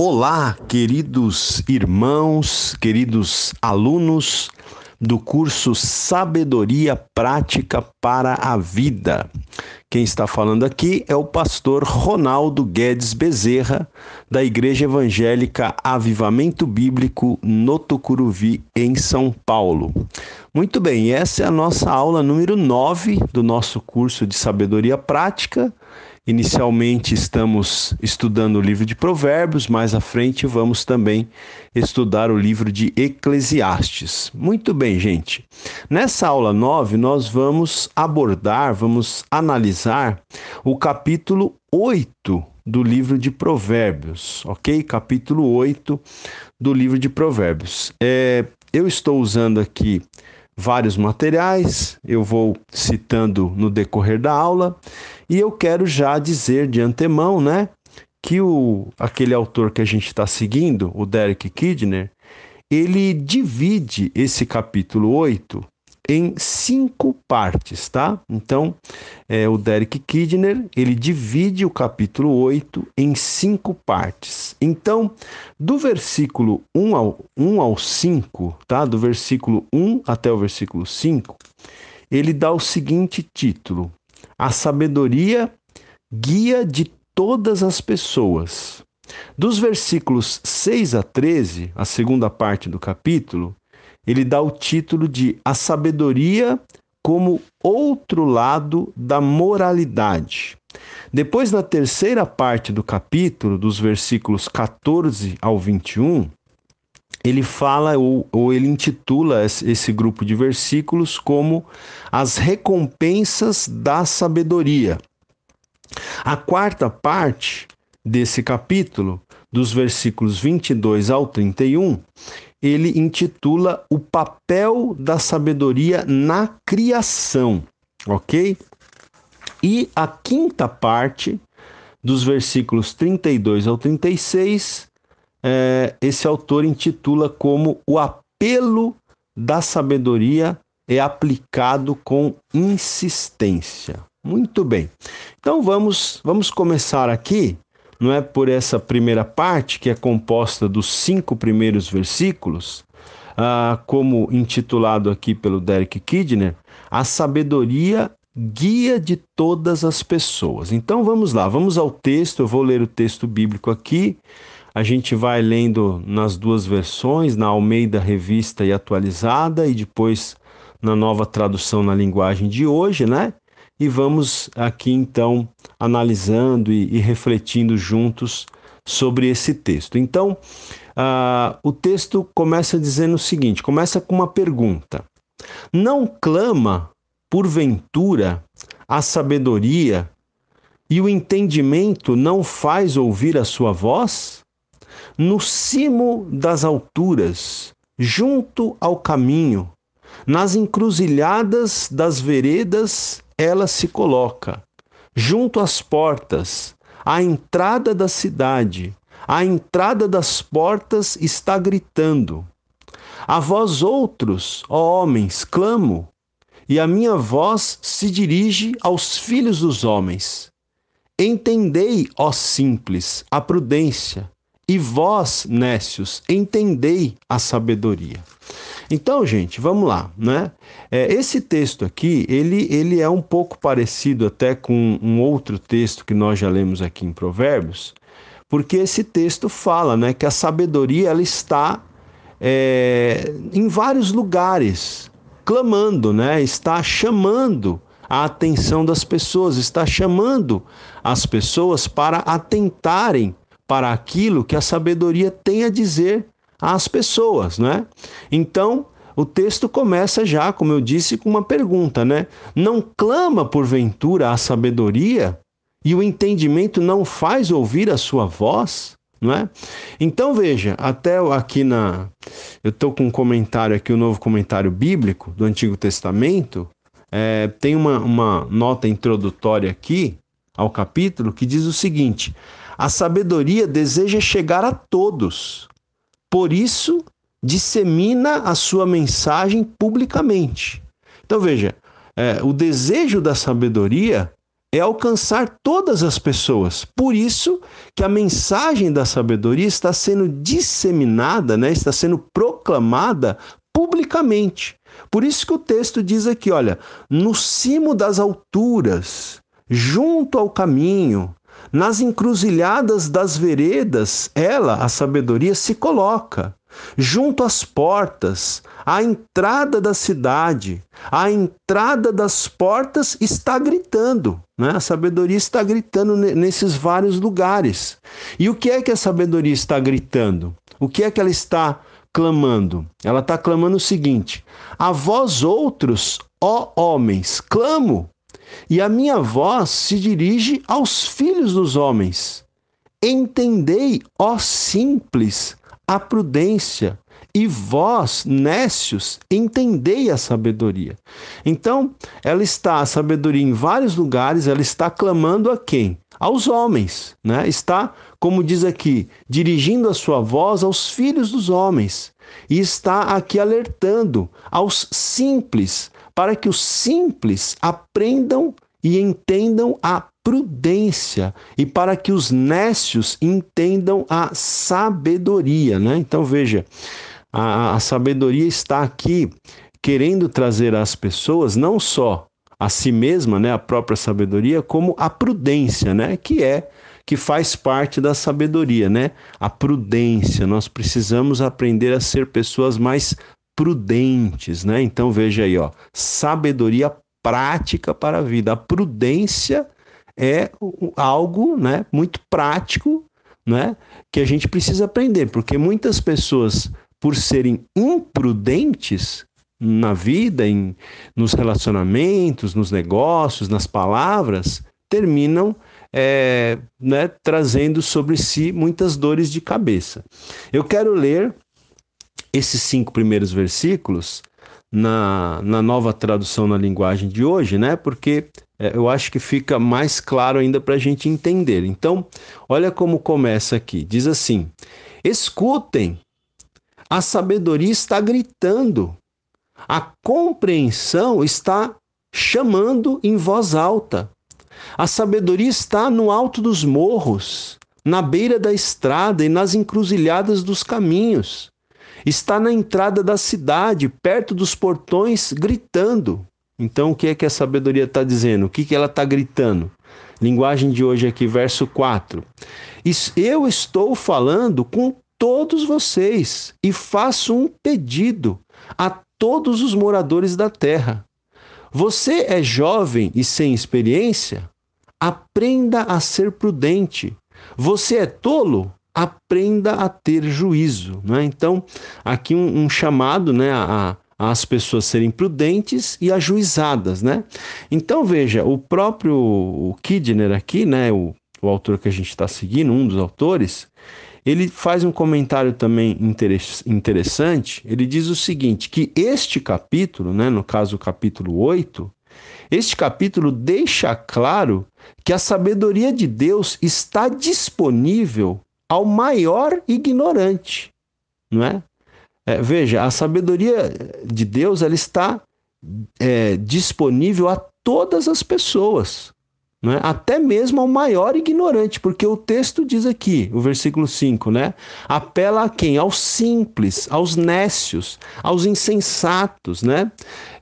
Olá, queridos irmãos, queridos alunos do curso Sabedoria Prática para a Vida. Quem está falando aqui é o pastor Ronaldo Guedes Bezerra, da Igreja Evangélica Avivamento Bíblico no Tucuruvi, em São Paulo. Muito bem, essa é a nossa aula número 9 do nosso curso de Sabedoria Prática Inicialmente estamos estudando o livro de Provérbios, mais à frente vamos também estudar o livro de Eclesiastes. Muito bem, gente. Nessa aula 9, nós vamos abordar, vamos analisar o capítulo 8 do livro de Provérbios, ok? Capítulo 8 do livro de Provérbios. É, eu estou usando aqui vários materiais, eu vou citando no decorrer da aula, e eu quero já dizer de antemão, né, que o, aquele autor que a gente está seguindo, o Derek Kidner, ele divide esse capítulo 8 em cinco partes, tá? Então, é, o Derek Kidner, ele divide o capítulo 8 em cinco partes. Então, do versículo 1 ao, 1 ao 5, tá? Do versículo 1 até o versículo 5, ele dá o seguinte título: A sabedoria guia de todas as pessoas. Dos versículos 6 a 13, a segunda parte do capítulo, ele dá o título de A Sabedoria como Outro Lado da Moralidade. Depois, na terceira parte do capítulo, dos versículos 14 ao 21, ele fala ou, ou ele intitula esse grupo de versículos como As Recompensas da Sabedoria. A quarta parte desse capítulo, dos versículos 22 ao 31, ele intitula O Papel da Sabedoria na Criação, ok? E a quinta parte, dos versículos 32 ao 36, é, esse autor intitula como O Apelo da Sabedoria é aplicado com insistência. Muito bem. Então vamos, vamos começar aqui não é por essa primeira parte, que é composta dos cinco primeiros versículos, ah, como intitulado aqui pelo Derek Kidner, a sabedoria guia de todas as pessoas. Então vamos lá, vamos ao texto, eu vou ler o texto bíblico aqui. A gente vai lendo nas duas versões, na Almeida Revista e Atualizada, e depois na nova tradução na linguagem de hoje, né? e vamos aqui então analisando e, e refletindo juntos sobre esse texto. Então, uh, o texto começa dizendo o seguinte: começa com uma pergunta. Não clama, porventura, a sabedoria e o entendimento não faz ouvir a sua voz? No cimo das alturas, junto ao caminho, nas encruzilhadas das veredas, ela se coloca junto às portas, à entrada da cidade, à entrada das portas está gritando: A vós outros, ó homens, clamo, e a minha voz se dirige aos filhos dos homens. Entendei, ó simples, a prudência, e vós, nécios, entendei a sabedoria. Então, gente, vamos lá, né? É, esse texto aqui, ele, ele é um pouco parecido até com um outro texto que nós já lemos aqui em Provérbios, porque esse texto fala, né, que a sabedoria ela está é, em vários lugares, clamando, né? Está chamando a atenção das pessoas, está chamando as pessoas para atentarem para aquilo que a sabedoria tem a dizer às pessoas, né? Então, o texto começa já, como eu disse, com uma pergunta, né? Não clama porventura a sabedoria e o entendimento não faz ouvir a sua voz? Não é? Então veja, até aqui na. Eu estou com um comentário aqui, o um novo comentário bíblico do Antigo Testamento. É, tem uma, uma nota introdutória aqui ao capítulo que diz o seguinte: A sabedoria deseja chegar a todos, por isso, dissemina a sua mensagem publicamente. Então veja, é, o desejo da sabedoria é alcançar todas as pessoas. Por isso que a mensagem da sabedoria está sendo disseminada, né? está sendo proclamada publicamente. Por isso que o texto diz aqui, olha, no cimo das alturas, junto ao caminho, nas encruzilhadas das veredas, ela, a sabedoria, se coloca. Junto às portas, à entrada da cidade, à entrada das portas, está gritando. Né? A sabedoria está gritando nesses vários lugares. E o que é que a sabedoria está gritando? O que é que ela está clamando? Ela está clamando o seguinte: A vós outros, ó homens, clamo, e a minha voz se dirige aos filhos dos homens. Entendei, ó simples, a prudência, e vós, nécios, entendei a sabedoria. Então, ela está a sabedoria em vários lugares, ela está clamando a quem? Aos homens, né? Está, como diz aqui, dirigindo a sua voz aos filhos dos homens. E está aqui alertando aos simples, para que os simples aprendam e entendam a prudência e para que os nécios entendam a sabedoria, né? Então veja, a, a sabedoria está aqui querendo trazer às pessoas não só a si mesma, né, a própria sabedoria, como a prudência, né, que é que faz parte da sabedoria, né? A prudência. Nós precisamos aprender a ser pessoas mais prudentes, né? Então veja aí, ó, sabedoria prática para a vida. A prudência é algo, né, muito prático, né, que a gente precisa aprender, porque muitas pessoas, por serem imprudentes na vida, em, nos relacionamentos, nos negócios, nas palavras, terminam é, né, trazendo sobre si muitas dores de cabeça. Eu quero ler esses cinco primeiros versículos na, na nova tradução na linguagem de hoje, né? Porque é, eu acho que fica mais claro ainda para a gente entender. Então, olha como começa aqui: diz assim, escutem, a sabedoria está gritando, a compreensão está chamando em voz alta. A sabedoria está no alto dos morros, na beira da estrada e nas encruzilhadas dos caminhos. Está na entrada da cidade, perto dos portões, gritando. Então, o que é que a sabedoria está dizendo? O que, que ela está gritando? Linguagem de hoje aqui, verso 4. Eu estou falando com todos vocês e faço um pedido a todos os moradores da terra. Você é jovem e sem experiência? Aprenda a ser prudente. Você é tolo? aprenda a ter juízo. Né? Então, aqui um, um chamado né, a, as pessoas serem prudentes e ajuizadas, né? Então veja, o próprio Kidner aqui, né, o, o autor que a gente está seguindo, um dos autores, ele faz um comentário também interessante. Ele diz o seguinte: que este capítulo, né, no caso o capítulo 8, este capítulo deixa claro que a sabedoria de Deus está disponível ao maior ignorante, não é? é veja, a sabedoria de Deus ela está é, disponível a todas as pessoas, é? até mesmo ao maior ignorante, porque o texto diz aqui, o versículo 5, né? apela a quem? Aos simples, aos nécios, aos insensatos, né?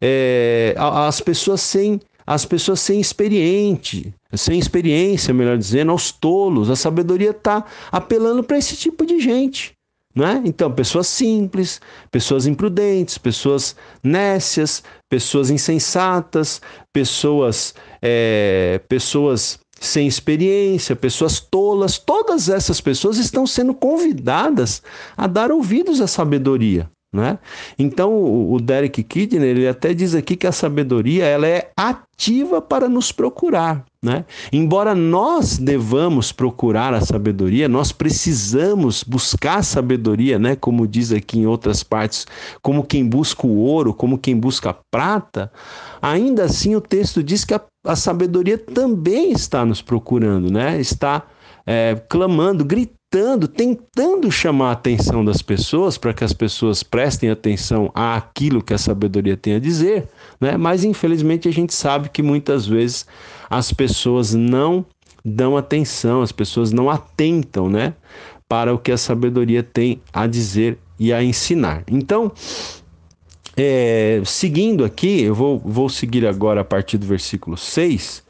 É, às pessoas sem as pessoas sem experiente, sem experiência, melhor dizendo, aos tolos. A sabedoria está apelando para esse tipo de gente. Né? Então, pessoas simples, pessoas imprudentes, pessoas nécias, pessoas insensatas, pessoas, é, pessoas sem experiência, pessoas tolas, todas essas pessoas estão sendo convidadas a dar ouvidos à sabedoria. Né? Então o Derek Kidner ele até diz aqui que a sabedoria ela é ativa para nos procurar. Né? Embora nós devamos procurar a sabedoria, nós precisamos buscar a sabedoria, né? como diz aqui em outras partes, como quem busca o ouro, como quem busca a prata, ainda assim o texto diz que a, a sabedoria também está nos procurando, né? está é, clamando, gritando gritando, tentando chamar a atenção das pessoas para que as pessoas prestem atenção àquilo que a sabedoria tem a dizer, né? Mas infelizmente a gente sabe que muitas vezes as pessoas não dão atenção, as pessoas não atentam, né, para o que a sabedoria tem a dizer e a ensinar. Então, é, seguindo aqui, eu vou, vou seguir agora a partir do versículo 6,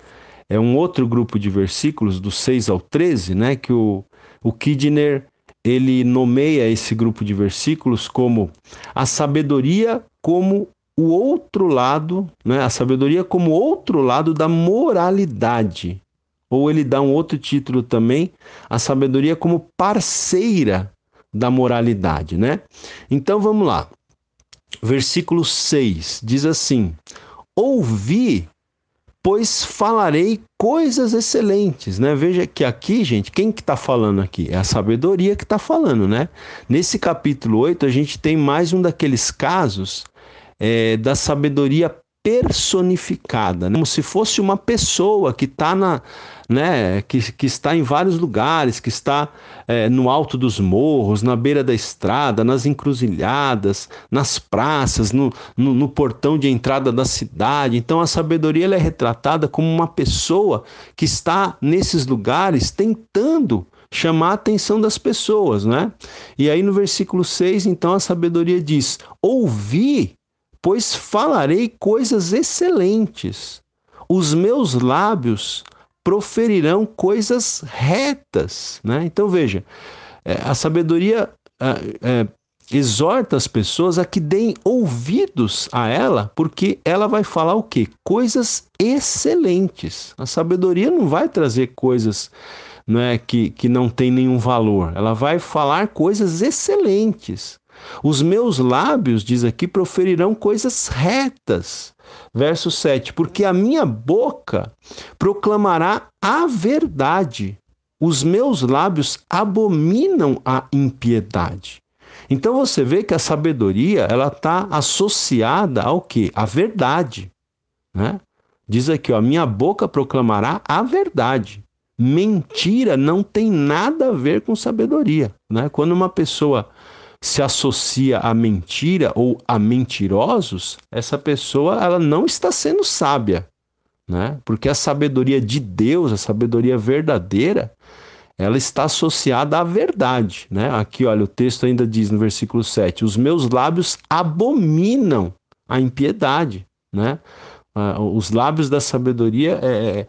é um outro grupo de versículos, do 6 ao 13, né, que o, o Kidner ele nomeia esse grupo de versículos como a sabedoria como o outro lado, né? a sabedoria como outro lado da moralidade. Ou ele dá um outro título também, a sabedoria como parceira da moralidade, né? Então vamos lá. Versículo 6 diz assim: Ouvi pois falarei coisas excelentes, né? Veja que aqui, gente, quem que está falando aqui? É a sabedoria que está falando, né? Nesse capítulo 8, a gente tem mais um daqueles casos é, da sabedoria personificada, né? como se fosse uma pessoa que está na, né, que, que está em vários lugares, que está é, no alto dos morros, na beira da estrada, nas encruzilhadas, nas praças, no, no, no portão de entrada da cidade. Então a sabedoria é retratada como uma pessoa que está nesses lugares tentando chamar a atenção das pessoas, né? E aí no versículo 6, então a sabedoria diz: "Ouvi pois falarei coisas excelentes. Os meus lábios proferirão coisas retas. Né? Então veja, é, a sabedoria é, é, exorta as pessoas a que deem ouvidos a ela, porque ela vai falar o quê? Coisas excelentes. A sabedoria não vai trazer coisas é que, que não tem nenhum valor. Ela vai falar coisas excelentes. Os meus lábios, diz aqui, proferirão coisas retas. Verso 7: Porque a minha boca proclamará a verdade, os meus lábios abominam a impiedade. Então você vê que a sabedoria ela está associada ao que? A verdade, né? Diz aqui, ó, minha boca proclamará a verdade. Mentira não tem nada a ver com sabedoria, né? Quando uma pessoa se associa à mentira ou a mentirosos, essa pessoa ela não está sendo sábia, né? Porque a sabedoria de Deus, a sabedoria verdadeira, ela está associada à verdade, né? Aqui, olha, o texto ainda diz no versículo 7: "Os meus lábios abominam a impiedade", né? Ah, os lábios da sabedoria é, é,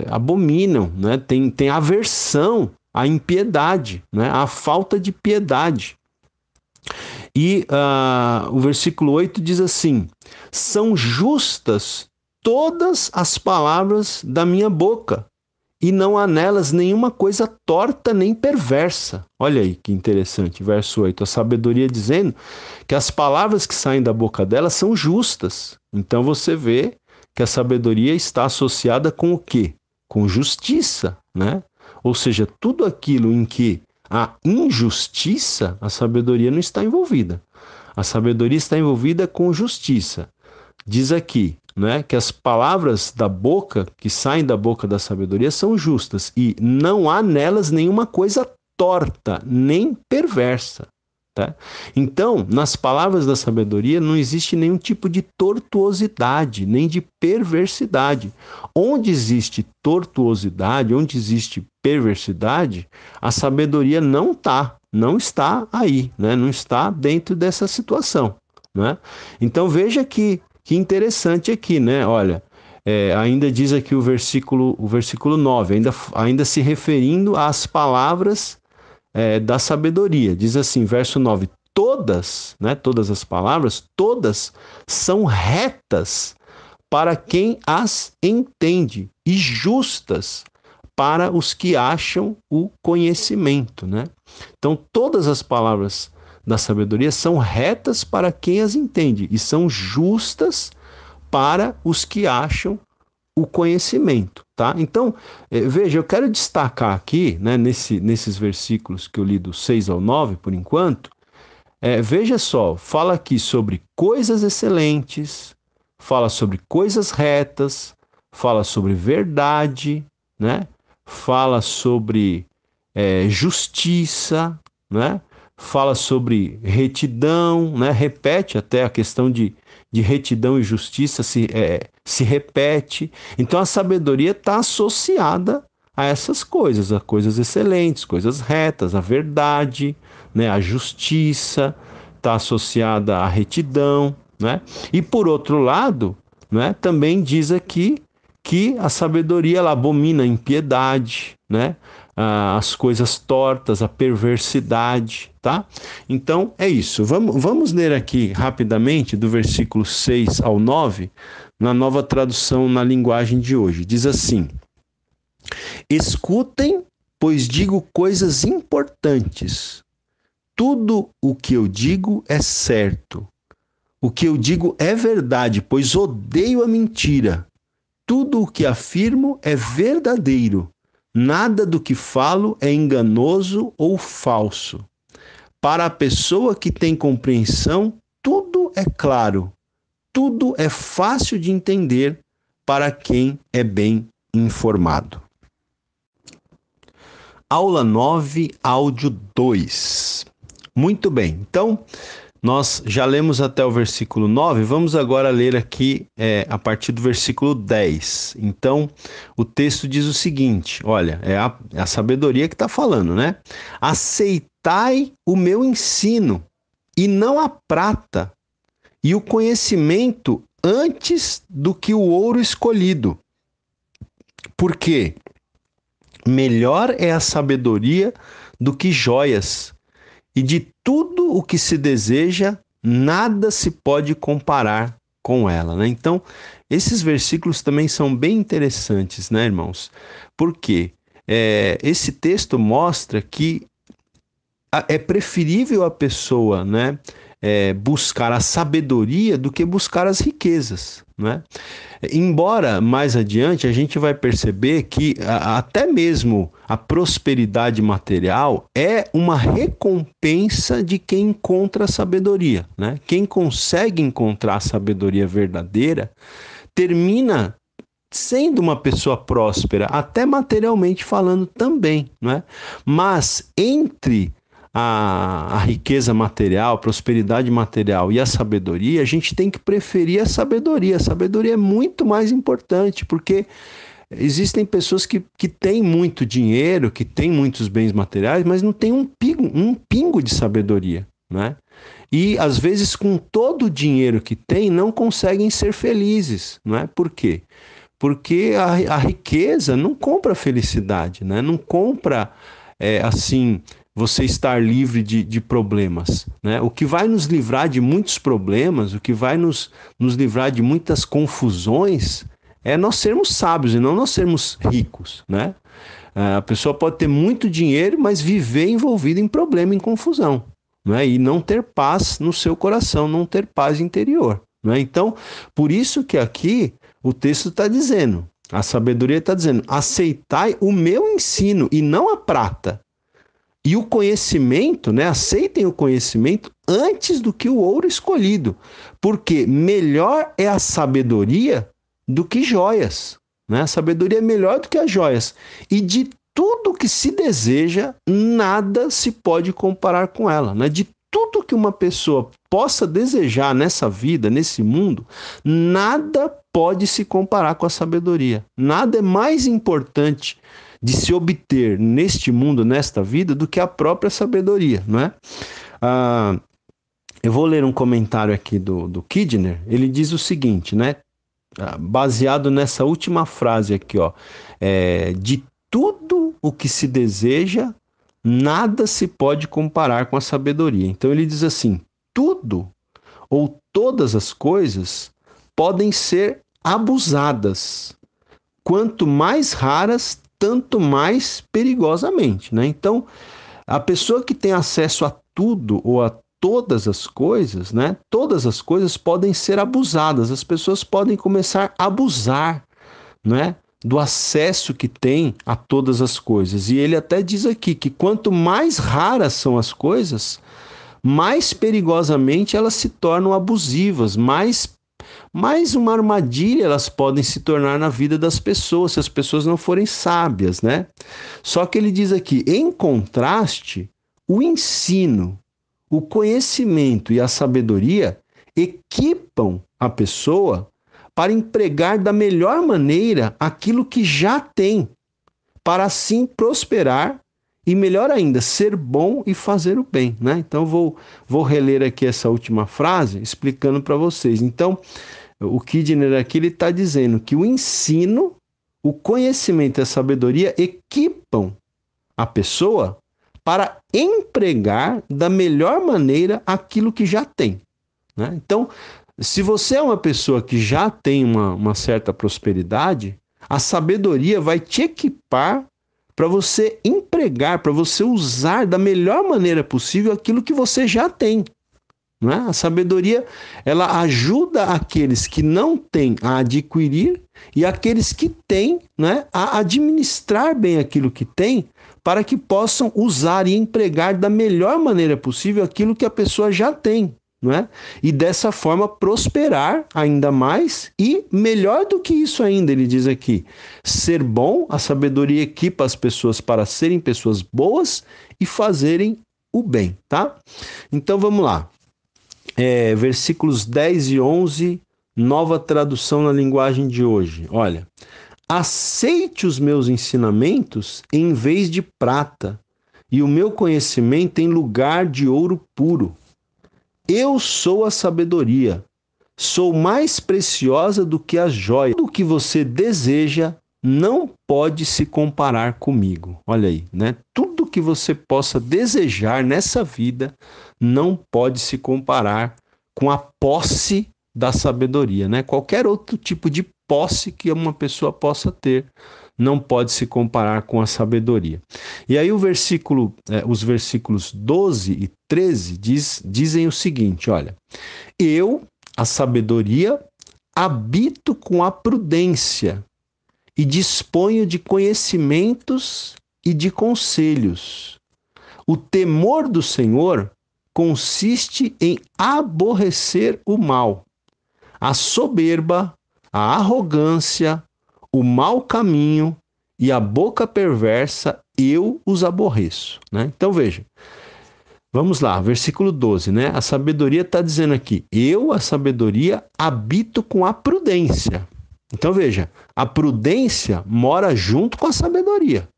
é, abominam, né? tem, tem aversão à impiedade, né? à falta de piedade. E uh, o versículo 8 diz assim: São justas todas as palavras da minha boca, e não há nelas nenhuma coisa torta nem perversa. Olha aí que interessante, verso 8. A sabedoria dizendo que as palavras que saem da boca dela são justas. Então você vê que a sabedoria está associada com o quê? Com justiça, né? Ou seja, tudo aquilo em que a injustiça, a sabedoria não está envolvida. A sabedoria está envolvida com justiça. Diz aqui, né, que as palavras da boca que saem da boca da sabedoria são justas e não há nelas nenhuma coisa torta nem perversa. Tá? Então, nas palavras da sabedoria não existe nenhum tipo de tortuosidade, nem de perversidade. Onde existe tortuosidade, onde existe perversidade, a sabedoria não está, não está aí, né? não está dentro dessa situação. Né? Então veja que, que interessante aqui, né? Olha, é, ainda diz aqui o versículo, o versículo 9, ainda, ainda se referindo às palavras é, da sabedoria. Diz assim, verso 9: Todas, né, todas as palavras, todas são retas para quem as entende e justas para os que acham o conhecimento, né? Então, todas as palavras da sabedoria são retas para quem as entende e são justas para os que acham o conhecimento, tá? Então, é, veja, eu quero destacar aqui, né, nesse, nesses versículos que eu li do 6 ao 9, por enquanto, é, veja só, fala aqui sobre coisas excelentes, fala sobre coisas retas, fala sobre verdade, né? Fala sobre é, justiça, né? Fala sobre retidão, né? Repete até a questão de de retidão e justiça se, é, se repete. Então a sabedoria está associada a essas coisas, a coisas excelentes, coisas retas, a verdade, né, a justiça está associada à retidão, né? E por outro lado, né, também diz aqui que a sabedoria ela abomina a impiedade, né? ah, as coisas tortas, a perversidade, tá? Então é isso. Vamos, vamos ler aqui rapidamente do versículo 6 ao 9, na nova tradução na linguagem de hoje. Diz assim: Escutem, pois digo coisas importantes. Tudo o que eu digo é certo. O que eu digo é verdade, pois odeio a mentira. Tudo o que afirmo é verdadeiro, Nada do que falo é enganoso ou falso. Para a pessoa que tem compreensão, tudo é claro, tudo é fácil de entender para quem é bem informado. Aula 9, áudio 2. Muito bem, então nós já lemos até o versículo 9, vamos agora ler aqui é, a partir do versículo 10. Então, o texto diz o seguinte: olha, é a, é a sabedoria que está falando, né? Aceitai o meu ensino, e não a prata, e o conhecimento antes do que o ouro escolhido. Porque melhor é a sabedoria do que joias e de tudo o que se deseja, nada se pode comparar com ela. Né? Então, esses versículos também são bem interessantes, né, irmãos? Porque é, esse texto mostra que é preferível a pessoa né, é, buscar a sabedoria do que buscar as riquezas. É? Embora mais adiante a gente vai perceber que a, até mesmo a prosperidade material é uma recompensa de quem encontra a sabedoria. Né? Quem consegue encontrar a sabedoria verdadeira termina sendo uma pessoa próspera, até materialmente falando também. É? Mas entre a, a riqueza material, prosperidade material e a sabedoria, a gente tem que preferir a sabedoria. A sabedoria é muito mais importante, porque existem pessoas que, que têm muito dinheiro, que têm muitos bens materiais, mas não têm um pingo, um pingo de sabedoria, né? E às vezes com todo o dinheiro que têm não conseguem ser felizes, não é? Por quê? Porque a, a riqueza não compra felicidade, né? Não compra é, assim você estar livre de, de problemas. Né? O que vai nos livrar de muitos problemas, o que vai nos, nos livrar de muitas confusões, é nós sermos sábios e não nós sermos ricos. Né? É, a pessoa pode ter muito dinheiro, mas viver envolvida em problema, em confusão. Né? E não ter paz no seu coração, não ter paz interior. Né? Então, por isso que aqui o texto está dizendo, a sabedoria está dizendo: aceitai o meu ensino e não a prata, e o conhecimento, né? Aceitem o conhecimento antes do que o ouro escolhido, porque melhor é a sabedoria do que joias, né? A sabedoria é melhor do que as joias. E de tudo que se deseja, nada se pode comparar com ela, né? De tudo que uma pessoa possa desejar nessa vida, nesse mundo, nada pode se comparar com a sabedoria. Nada é mais importante de se obter neste mundo, nesta vida, do que a própria sabedoria, não é? Ah, eu vou ler um comentário aqui do, do Kidner, ele diz o seguinte, né? Ah, baseado nessa última frase aqui, ó. É, de tudo o que se deseja, nada se pode comparar com a sabedoria. Então ele diz assim: tudo ou todas as coisas podem ser abusadas. Quanto mais raras, tanto mais perigosamente, né? Então, a pessoa que tem acesso a tudo ou a todas as coisas, né? Todas as coisas podem ser abusadas. As pessoas podem começar a abusar, né? Do acesso que tem a todas as coisas. E ele até diz aqui que quanto mais raras são as coisas, mais perigosamente elas se tornam abusivas, mais mais uma armadilha elas podem se tornar na vida das pessoas, se as pessoas não forem sábias, né? Só que ele diz aqui, em contraste, o ensino, o conhecimento e a sabedoria equipam a pessoa para empregar da melhor maneira aquilo que já tem, para assim prosperar e melhor ainda, ser bom e fazer o bem, né? Então vou vou reler aqui essa última frase explicando para vocês. Então, o Kidner aqui ele está dizendo que o ensino, o conhecimento e a sabedoria equipam a pessoa para empregar da melhor maneira aquilo que já tem. Né? Então, se você é uma pessoa que já tem uma, uma certa prosperidade, a sabedoria vai te equipar para você empregar, para você usar da melhor maneira possível aquilo que você já tem. Né? A sabedoria ela ajuda aqueles que não têm a adquirir e aqueles que têm né, a administrar bem aquilo que têm para que possam usar e empregar da melhor maneira possível aquilo que a pessoa já tem. Né? E dessa forma prosperar ainda mais e melhor do que isso ainda, ele diz aqui. Ser bom, a sabedoria equipa as pessoas para serem pessoas boas e fazerem o bem, tá? Então vamos lá é, versículos 10 e 11, nova tradução na linguagem de hoje. Olha, aceite os meus ensinamentos em vez de prata, e o meu conhecimento em lugar de ouro puro. Eu sou a sabedoria, sou mais preciosa do que a joia. Tudo que você deseja não pode se comparar comigo. Olha aí, né? Tudo que você possa desejar nessa vida não pode se comparar com a posse da sabedoria, né? Qualquer outro tipo de posse que uma pessoa possa ter não pode se comparar com a sabedoria. E aí o versículo, é, os versículos 12 e 13 diz, dizem o seguinte, olha: Eu, a sabedoria, habito com a prudência e disponho de conhecimentos e de conselhos. O temor do Senhor consiste em aborrecer o mal, a soberba, a arrogância, o mau caminho e a boca perversa, eu os aborreço. Né? Então veja, vamos lá, versículo 12, né? A sabedoria está dizendo aqui: eu, a sabedoria, habito com a prudência. Então veja, a prudência mora junto com a sabedoria.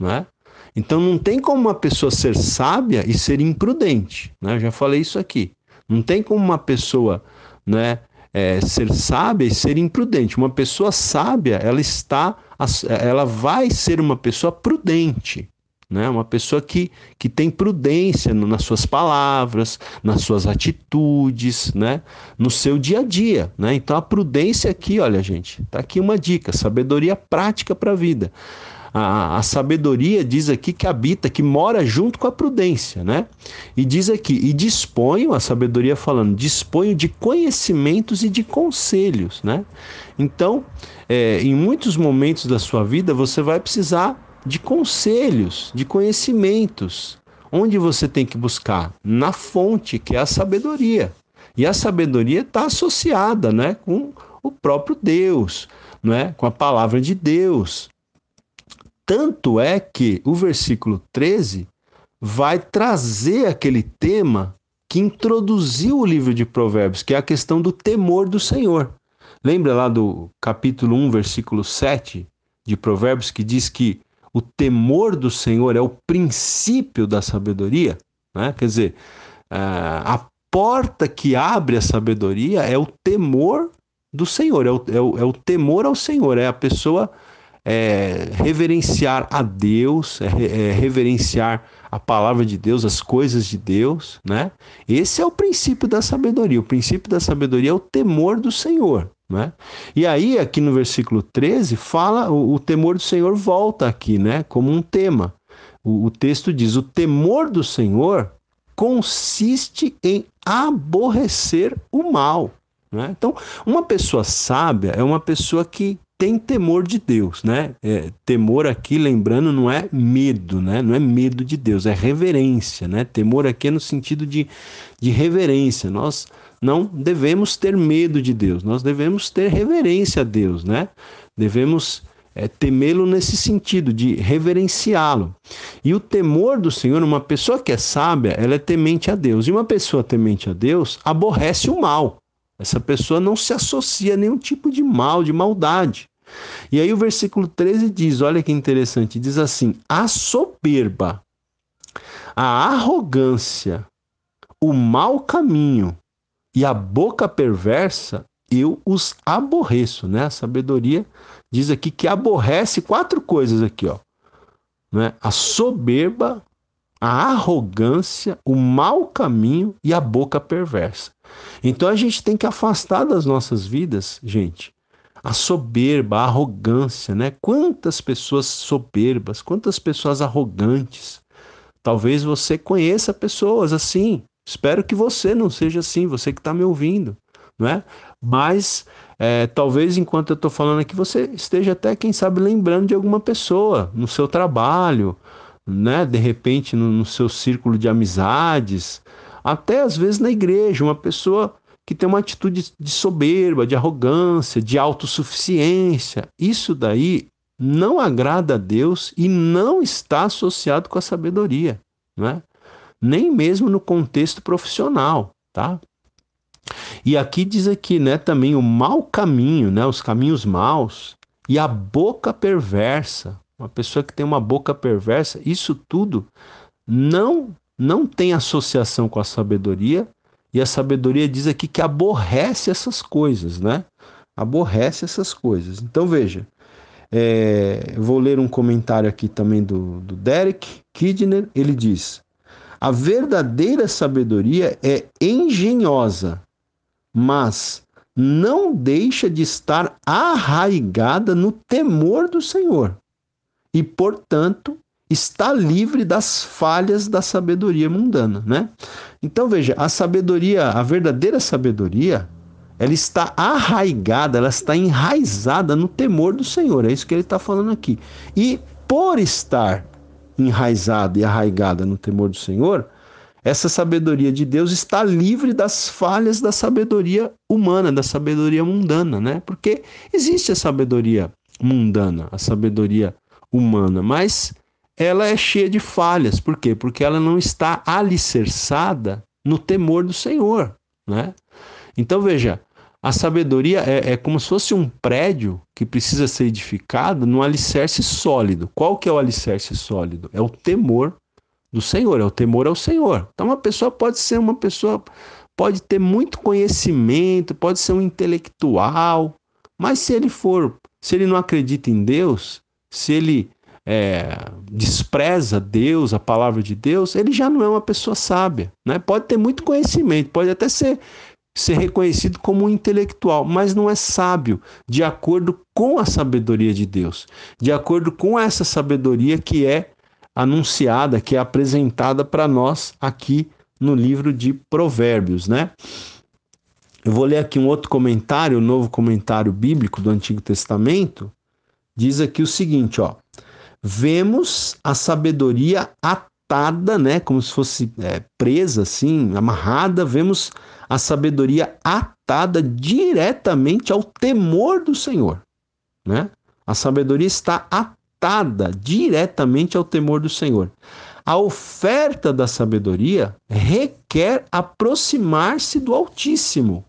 Né? Então não tem como uma pessoa ser sábia e ser imprudente, né? Eu já falei isso aqui. Não tem como uma pessoa, né, é, ser sábia e ser imprudente. Uma pessoa sábia, ela está, é, ela vai ser uma pessoa prudente, né? Uma pessoa que, que tem prudência nas suas palavras, nas suas atitudes, né? No seu dia a dia, né? Então a prudência aqui, olha gente, tá aqui uma dica, sabedoria prática para a vida a, a sabedoria diz aqui que habita, que mora junto com a prudência, né? E diz aqui, e disponho, a sabedoria falando, disponho de conhecimentos e de conselhos, né? Então, é, em muitos momentos da sua vida, você vai precisar de conselhos, de conhecimentos. Onde você tem que buscar? Na fonte, que é a sabedoria. E a sabedoria está associada né, com o próprio Deus, né, com a palavra de Deus. Tanto é que o versículo 13 vai trazer aquele tema que introduziu o livro de Provérbios, que é a questão do temor do Senhor. Lembra lá do capítulo 1, versículo 7 de Provérbios, que diz que o temor do Senhor é o princípio da sabedoria? Né? Quer dizer, é, a porta que abre a sabedoria é o temor do Senhor, é o, é o, é o temor ao Senhor, é a pessoa é, reverenciar a Deus, é, é, reverenciar a palavra de Deus, as coisas de Deus, né? Esse é o princípio da sabedoria. O princípio da sabedoria é o temor do Senhor, né? E aí, aqui no versículo 13, fala, o, o temor do Senhor volta aqui, né? Como um tema. o, o texto diz: o temor do Senhor consiste em aborrecer o mal. Né? Então, uma pessoa sábia é uma pessoa que tem temor de Deus, né? É, temor aqui, lembrando, não é medo, né? Não é medo de Deus, é reverência, né? Temor aqui é no sentido de, de reverência. Nós não devemos ter medo de Deus, nós devemos ter reverência a Deus, né? Devemos é, temê-lo nesse sentido, de reverenciá-lo. E o temor do Senhor, uma pessoa que é sábia, ela é temente a Deus. E uma pessoa temente a Deus aborrece o mal. Essa pessoa não se associa a nenhum tipo de mal, de maldade. E aí o versículo 13 diz: olha que interessante, diz assim: a soberba, a arrogância, o mau caminho e a boca perversa, eu os aborreço, né? A sabedoria diz aqui que aborrece quatro coisas aqui, ó. Né? A soberba, a arrogância, o mau caminho e a boca perversa. Então a gente tem que afastar das nossas vidas, gente, a soberba, a arrogância, né? Quantas pessoas soberbas, quantas pessoas arrogantes. Talvez você conheça pessoas assim. Espero que você não seja assim, você que está me ouvindo, não é? Mas é, talvez enquanto eu estou falando aqui, você esteja até, quem sabe, lembrando de alguma pessoa no seu trabalho, né? De repente no, no seu círculo de amizades, até às vezes na igreja, uma pessoa que tem uma atitude de soberba, de arrogância, de autossuficiência. Isso daí não agrada a Deus e não está associado com a sabedoria, né? nem mesmo no contexto profissional. Tá? E aqui diz aqui, né, também o mau caminho, né, os caminhos maus e a boca perversa. Uma pessoa que tem uma boca perversa, isso tudo não não tem associação com a sabedoria e a sabedoria diz aqui que aborrece essas coisas, né? Aborrece essas coisas. Então veja, é, vou ler um comentário aqui também do, do Derek Kidner. Ele diz: A verdadeira sabedoria é engenhosa, mas não deixa de estar arraigada no temor do Senhor e, portanto, está livre das falhas da sabedoria mundana, né? Então veja, a sabedoria, a verdadeira sabedoria, ela está arraigada, ela está enraizada no temor do Senhor. É isso que ele está falando aqui. E por estar enraizada e arraigada no temor do Senhor, essa sabedoria de Deus está livre das falhas da sabedoria humana, da sabedoria mundana, né? Porque existe a sabedoria mundana, a sabedoria humana, mas ela é cheia de falhas. Por quê? Porque ela não está alicerçada no temor do Senhor. Né? Então veja, a sabedoria é, é, como se fosse um prédio que precisa ser edificado num alicerce sólido. Qual que é o alicerce sólido? É o temor do Senhor, é o temor ao Senhor. Então uma pessoa pode ser uma pessoa, pode ter muito conhecimento, pode ser um intelectual, mas se ele for, se ele não acredita em Deus, se ele é, despreza Deus, a palavra de Deus, ele já não é uma pessoa sábia. Né? Pode ter muito conhecimento, pode até ser, ser reconhecido como um intelectual, mas não é sábio de acordo com a sabedoria de Deus, de acordo com essa sabedoria que é anunciada, que é apresentada para nós aqui no livro de Provérbios, né? Eu vou ler aqui um outro comentário, um novo comentário bíblico do Antigo Testamento, diz aqui o seguinte, ó: vemos a sabedoria atada, né, como se fosse é, presa assim, amarrada, vemos a sabedoria atada diretamente ao temor do Senhor, né? A sabedoria está atada diretamente ao temor do Senhor. A oferta da sabedoria requer aproximar-se do Altíssimo,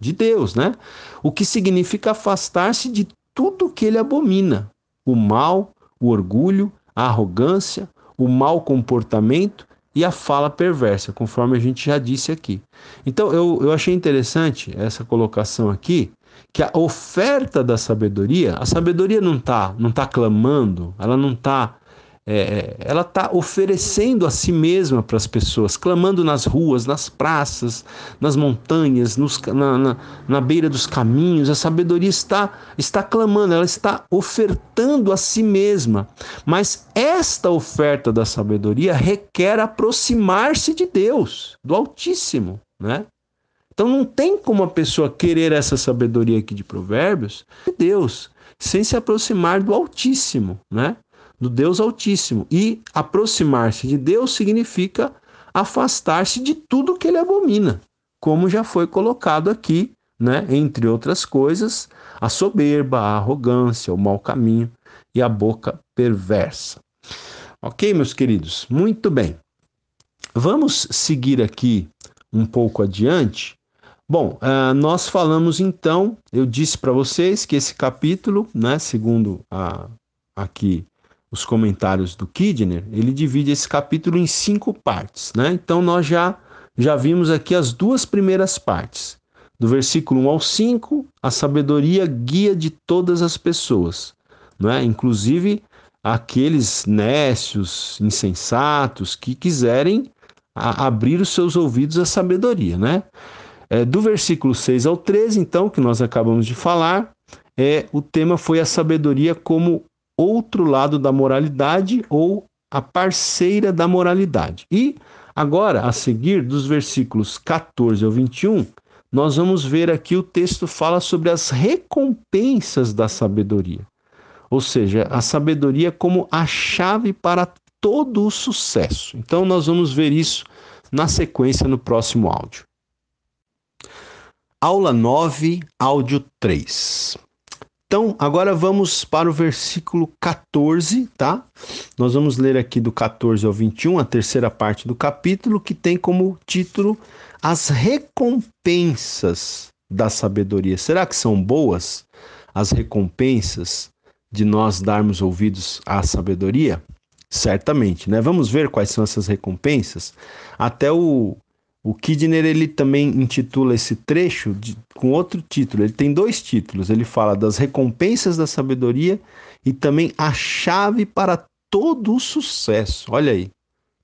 de Deus, né? O que significa afastar-se de tudo que ele abomina, o mal, o orgulho, a arrogância, o mau comportamento e a fala perversa, conforme a gente já disse aqui. Então, eu, eu achei interessante essa colocação aqui, que a oferta da sabedoria, a sabedoria não está não tá clamando, ela não está é, é, ela está oferecendo a si mesma para as pessoas, clamando nas ruas, nas praças, nas montanhas, nos, na, na, na, beira dos caminhos. A sabedoria está, está clamando, ela está ofertando a si mesma. Mas esta oferta da sabedoria requer aproximar-se de Deus, do Altíssimo, né? Então não tem como a pessoa querer essa sabedoria aqui de Provérbios de Deus, sem se aproximar do Altíssimo, né? do Deus Altíssimo. E aproximar-se de Deus significa afastar-se de tudo que ele abomina, como já foi colocado aqui, né, entre outras coisas, a soberba, a arrogância, o mau caminho e a boca perversa. Ok, meus queridos? Muito bem. Vamos seguir aqui um pouco adiante. Bom, uh, nós falamos então, eu disse para vocês que esse capítulo, né, segundo a, aqui os comentários do Kidner, ele divide esse capítulo em cinco partes, né? Então nós já já vimos aqui as duas primeiras partes. Do versículo 1 ao 5, a sabedoria guia de todas as pessoas, né? inclusive aqueles nécios, insensatos, que quiserem abrir os seus ouvidos à sabedoria. Né? É, do versículo 6 ao 13, então, que nós acabamos de falar, é, o tema foi a sabedoria como outro lado da moralidade ou a parceira da moralidade. E agora, a seguir, dos versículos 14 ao 21, nós vamos ver aqui o texto fala sobre as recompensas da sabedoria. Ou seja, a sabedoria como a chave para todo o sucesso. Então, nós vamos ver isso na sequência no próximo áudio. Aula 9, áudio 3. Então, agora vamos para o versículo 14, tá? Nós vamos ler aqui do 14 ao 21, a terceira parte do capítulo, que tem como título As recompensas da sabedoria. Será que são boas as recompensas de nós darmos ouvidos à sabedoria? Certamente, né? Vamos ver quais são essas recompensas. Até o o Kidner ele também intitula esse trecho de, com outro título. Ele tem dois títulos. Ele fala das recompensas da sabedoria e também a chave para todo o sucesso. Olha aí.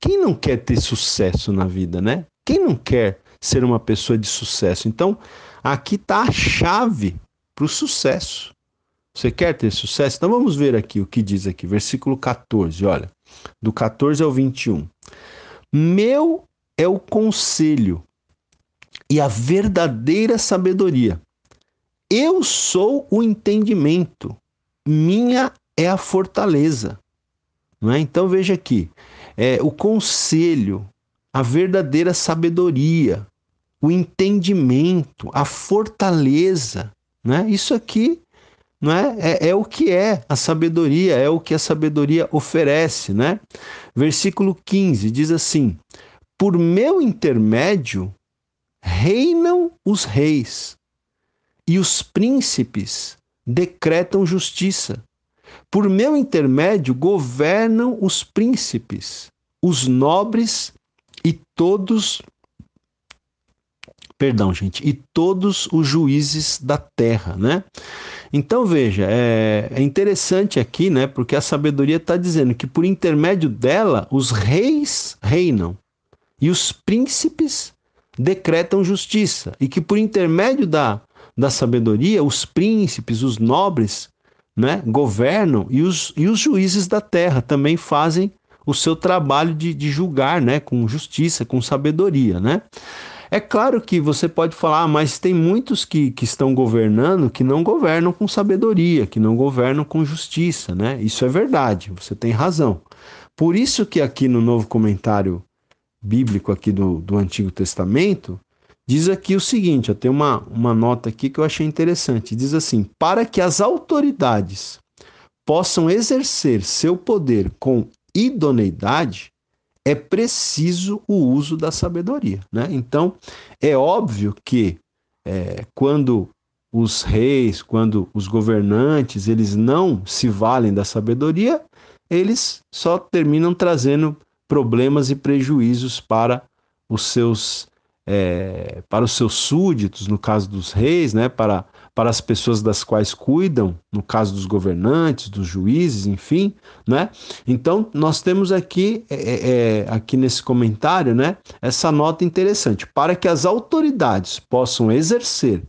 Quem não quer ter sucesso na vida, né? Quem não quer ser uma pessoa de sucesso? Então, aqui está a chave para o sucesso. Você quer ter sucesso? Então vamos ver aqui o que diz aqui, versículo 14, olha, do 14 ao 21. Meu é o conselho e a verdadeira sabedoria. Eu sou o entendimento, minha é a fortaleza. Não é? Então veja aqui: é, o conselho, a verdadeira sabedoria, o entendimento, a fortaleza. Né? Isso aqui não é? é? É, o que é a sabedoria, é o que a sabedoria oferece. Né? Versículo 15 diz assim: por meu intermédio reinam os reis e os príncipes decretam justiça. Por meu intermédio governam os príncipes, os nobres e todos perdão, gente, e todos os juízes da terra, né? Então veja, é, é interessante aqui, né? Porque a sabedoria está dizendo que por intermédio dela os reis reinam e os príncipes decretam justiça, e que por intermédio da, da sabedoria, os príncipes, os nobres, né, governam, e os, e os juízes da terra também fazem o seu trabalho de, de julgar né, com justiça, com sabedoria. Né? É claro que você pode falar, ah, mas tem muitos que, que estão governando que não governam com sabedoria, que não governam com justiça. Né? Isso é verdade, você tem razão. Por isso que aqui no novo comentário bíblico aqui do, do Antigo Testamento, diz aqui o seguinte: eu tenho uma, uma nota aqui que eu achei interessante. Diz assim: para que as autoridades possam exercer seu poder com idoneidade, é preciso o uso da sabedoria. Né? Então, é óbvio que é, quando os reis, quando os governantes, eles não se valem da sabedoria, eles só terminam trazendo problemas e prejuízos para os seus é, para os seus súditos, no caso dos reis, né, para, para as pessoas das quais cuidam, no caso dos governantes, dos juízes, enfim, né? Então nós temos aqui é, é, é aqui nesse comentário, né, essa nota interessante para que as autoridades possam exercer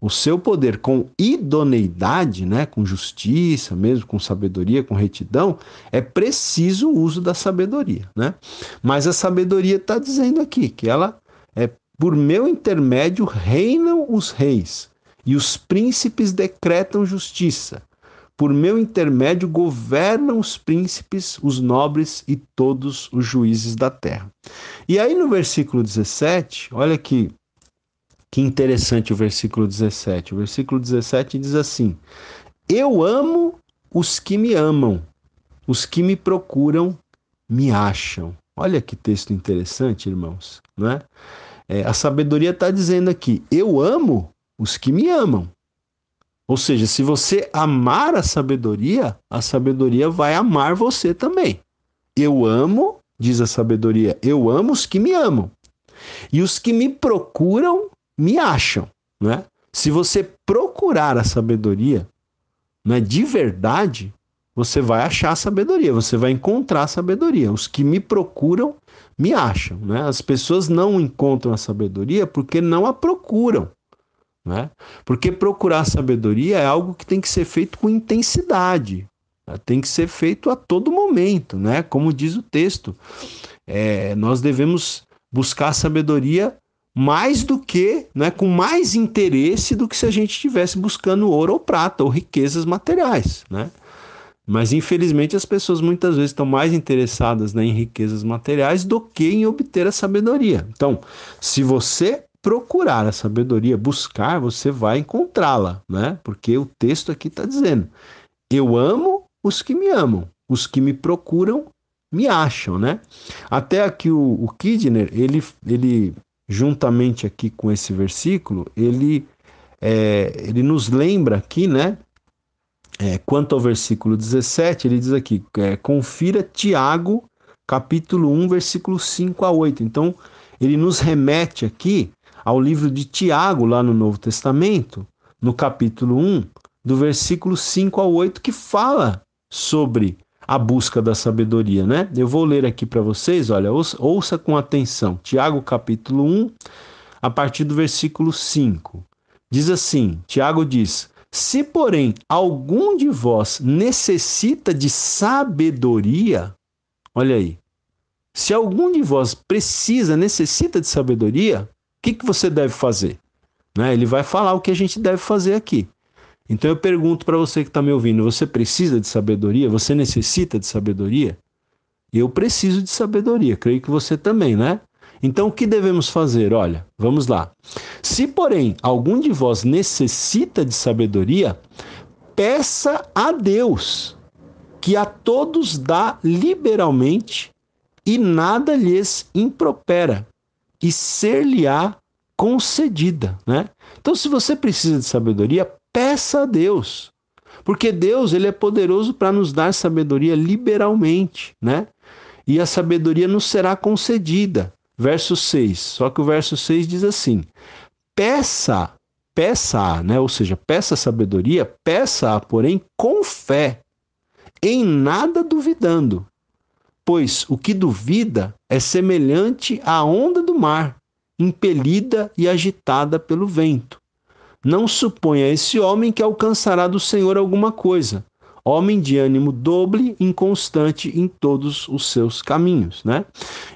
o seu poder com idoneidade, né, com justiça mesmo, com sabedoria, com retidão, é preciso o uso da sabedoria. Né? Mas a sabedoria está dizendo aqui que ela é por meu intermédio reinam os reis e os príncipes decretam justiça. Por meu intermédio governam os príncipes, os nobres e todos os juízes da terra. E aí no versículo 17, olha que que interessante o versículo 17. O versículo 17 diz assim: Eu amo os que me amam, os que me procuram me acham. Olha que texto interessante, irmãos, né? é a sabedoria está dizendo aqui: Eu amo os que me amam. Ou seja, se você amar a sabedoria, a sabedoria vai amar você também. Eu amo, diz a sabedoria, eu amo os que me amam. E os que me procuram me acham, né? Se você procurar a sabedoria, né, de verdade, você vai achar sabedoria, você vai encontrar sabedoria. Os que me procuram me acham, né? As pessoas não encontram a sabedoria porque não a procuram, né? Porque procurar sabedoria é algo que tem que ser feito com intensidade, né? tem que ser feito a todo momento, né? Como diz o texto, é, nós devemos buscar sabedoria mais do que, né, com mais interesse do que se a gente estivesse buscando ouro ou prata ou riquezas materiais, né? Mas infelizmente as pessoas muitas vezes estão mais interessadas né, em riquezas materiais do que em obter a sabedoria. Então, se você procurar a sabedoria, buscar, você vai encontrá-la, né? Porque o texto aqui está dizendo: Eu amo os que me amam, os que me procuram me acham, né? Até aqui o, o Kidner, ele, ele juntamente aqui com esse versículo, ele, é, ele nos lembra aqui, né? É, quanto ao versículo 17, ele diz aqui: é, confira Tiago, capítulo 1, versículo 5 a 8. Então, ele nos remete aqui ao livro de Tiago, lá no Novo Testamento, no capítulo 1, do versículo 5 a 8, que fala sobre a busca da sabedoria, né? Eu vou ler aqui para vocês, olha, ouça com atenção. Tiago capítulo 1, a partir do versículo 5. Diz assim: Tiago diz: Se, porém, algum de vós necessita de sabedoria, olha aí. Se algum de vós precisa, necessita de sabedoria, o que, que você deve fazer? Né? Ele vai falar o que a gente deve fazer aqui. Então eu pergunto para você que está me ouvindo: você precisa de sabedoria? Você necessita de sabedoria? Eu preciso de sabedoria, creio que você também, né? Então o que devemos fazer? Olha, vamos lá. Se, porém, algum de vós necessita de sabedoria, peça a Deus, que a todos dá liberalmente e nada lhes impropera, e ser-lhe-á concedida, né? Então se você precisa de sabedoria, peça a Deus. Porque Deus, ele é poderoso para nos dar sabedoria liberalmente, né? E a sabedoria nos será concedida. Verso 6. Só que o verso 6 diz assim: Peça, peça, né? Ou seja, peça sabedoria, peça, porém, com fé, em nada duvidando. Pois o que duvida é semelhante à onda do mar, impelida e agitada pelo vento. Não suponha esse homem que alcançará do Senhor alguma coisa. Homem de ânimo doble, inconstante em todos os seus caminhos, né?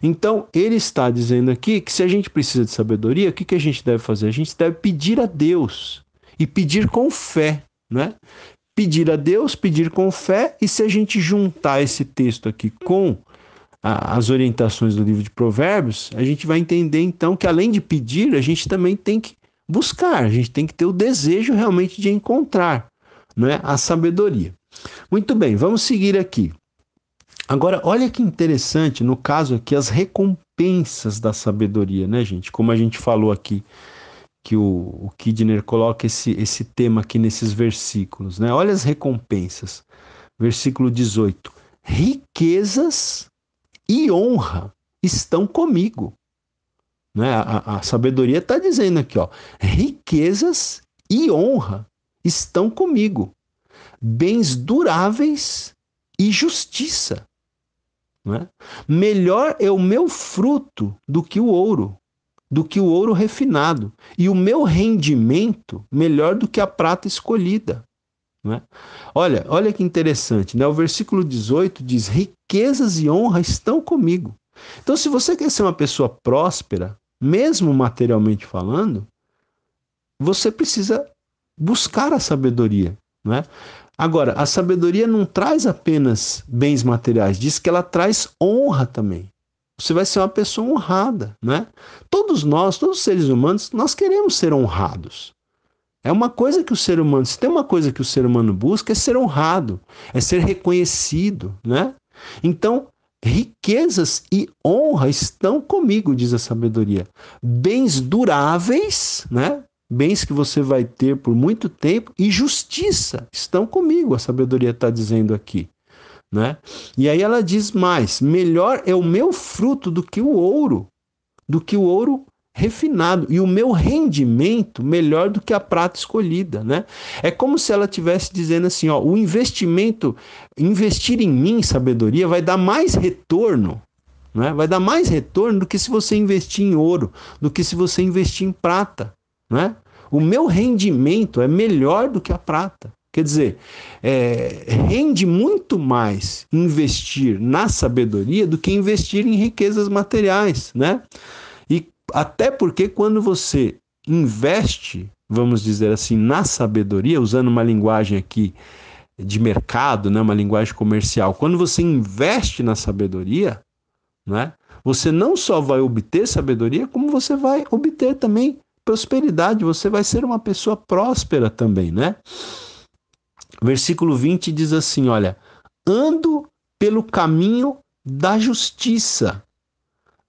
Então, ele está dizendo aqui que se a gente precisa de sabedoria, o que, que a gente deve fazer? A gente deve pedir a Deus e pedir com fé, né? Pedir a Deus, pedir com fé, e se a gente juntar esse texto aqui com as orientações do livro de Provérbios, a gente vai entender então que além de pedir, a gente também tem que buscar, a gente tem que ter o desejo realmente de encontrar não é? a sabedoria. Muito bem, vamos seguir aqui. Agora, olha que interessante, no caso aqui, as recompensas da sabedoria, né, gente? Como a gente falou aqui, que o, o Kidner coloca esse, esse tema aqui nesses versículos, né? Olha as recompensas. Versículo 18: Riquezas e honra estão comigo, né? A, a sabedoria está dizendo aqui, ó, riquezas e honra estão comigo, bens duráveis e justiça. Né? Melhor é o meu fruto do que o ouro, do que o ouro refinado, e o meu rendimento melhor do que a prata escolhida. Né? Olha, olha que interessante, né? O versículo 18 diz: riquezas e honra estão comigo. Então, se você quer ser uma pessoa próspera, mesmo materialmente falando, você precisa buscar a sabedoria, né? Agora, a sabedoria não traz apenas bens materiais, diz que ela traz honra também. Você vai ser uma pessoa honrada, né? Todos nós, todos os seres humanos, nós queremos ser honrados. É uma coisa que o ser humano, se tem uma coisa que o ser humano busca, é ser honrado, é ser reconhecido, né? Então, Riquezas e honra estão comigo, diz a sabedoria. Bens duráveis, né? Bens que você vai ter por muito tempo e justiça estão comigo, a sabedoria está dizendo aqui. Né? E aí ela diz mais: melhor é o meu fruto do que o ouro, do que o ouro refinado e o meu rendimento melhor do que a prata escolhida, né? É como se ela tivesse dizendo assim, ó, o investimento, investir em mim, sabedoria, vai dar mais retorno, né? Vai dar mais retorno do que se você investir em ouro, do que se você investir em prata, né? O meu rendimento é melhor do que a prata. Quer dizer, é, rende muito mais investir na sabedoria do que investir em riquezas materiais, né? Até porque quando você investe, vamos dizer assim, na sabedoria, usando uma linguagem aqui de mercado, né, uma linguagem comercial, quando você investe na sabedoria, né, você não só vai obter sabedoria, como você vai obter também prosperidade, você vai ser uma pessoa próspera também, né? Versículo 20 diz assim, olha, ando pelo caminho da justiça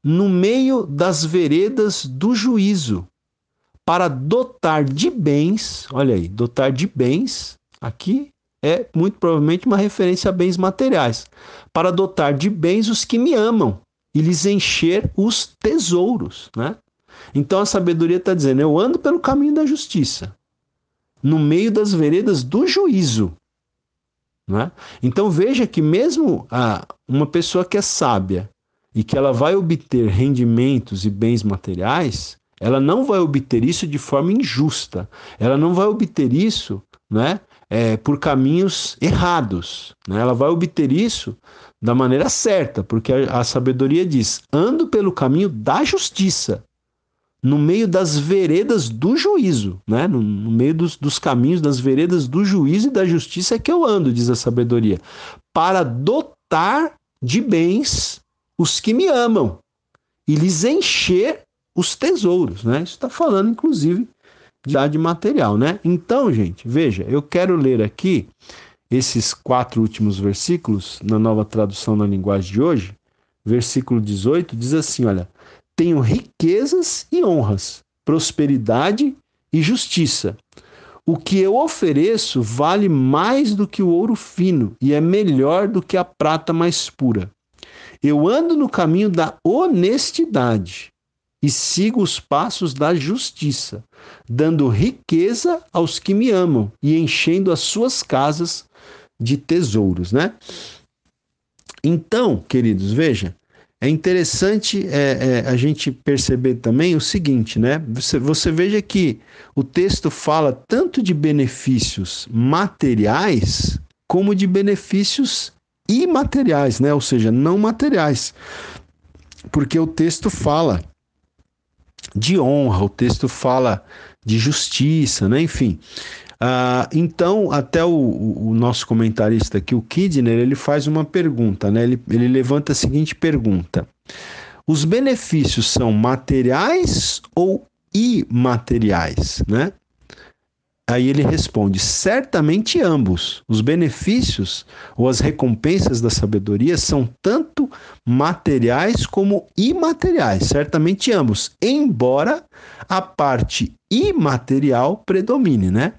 no meio das veredas do juízo, para dotar de bens, olha aí, dotar de bens, aqui é muito provavelmente uma referência a bens materiais, para dotar de bens os que me amam e lhes encher os tesouros, né? Então a sabedoria está dizendo: eu ando pelo caminho da justiça, no meio das veredas do juízo. Né? Então veja que mesmo a, uma pessoa que é sábia, e que ela vai obter rendimentos e bens materiais, ela não vai obter isso de forma injusta. Ela não vai obter isso, né? É, por caminhos errados. Né? Ela vai obter isso da maneira certa, porque a, a sabedoria diz: ando pelo caminho da justiça, no meio das veredas do juízo, né? no, no meio dos, dos caminhos, das veredas do juízo e da justiça é que eu ando, diz a sabedoria, para dotar de bens os que me amam e lhes encher os tesouros, né? Isso está falando, inclusive, de, de material, né? Então, gente, veja, eu quero ler aqui esses quatro últimos versículos na nova tradução na linguagem de hoje. Versículo 18 diz assim, olha: Tenho riquezas e honras, prosperidade e justiça. O que eu ofereço vale mais do que o ouro fino e é melhor do que a prata mais pura. Eu ando no caminho da honestidade e sigo os passos da justiça, dando riqueza aos que me amam e enchendo as suas casas de tesouros, né? Então, queridos, veja, é interessante é, é, a gente perceber também o seguinte, né? Você, você veja que o texto fala tanto de benefícios materiais como de benefícios imateriais, né? ou seja, não materiais. Porque o texto fala de honra, o texto fala de justiça, né? enfim. Ah, então, até o, o, nosso comentarista aqui, o Kidner, ele faz uma pergunta, né? ele, ele levanta a seguinte pergunta: Os benefícios são materiais ou imateriais? Né? Aí ele responde: certamente ambos. Os benefícios ou as recompensas da sabedoria são tanto materiais como imateriais, certamente ambos, embora a parte imaterial predomine, né?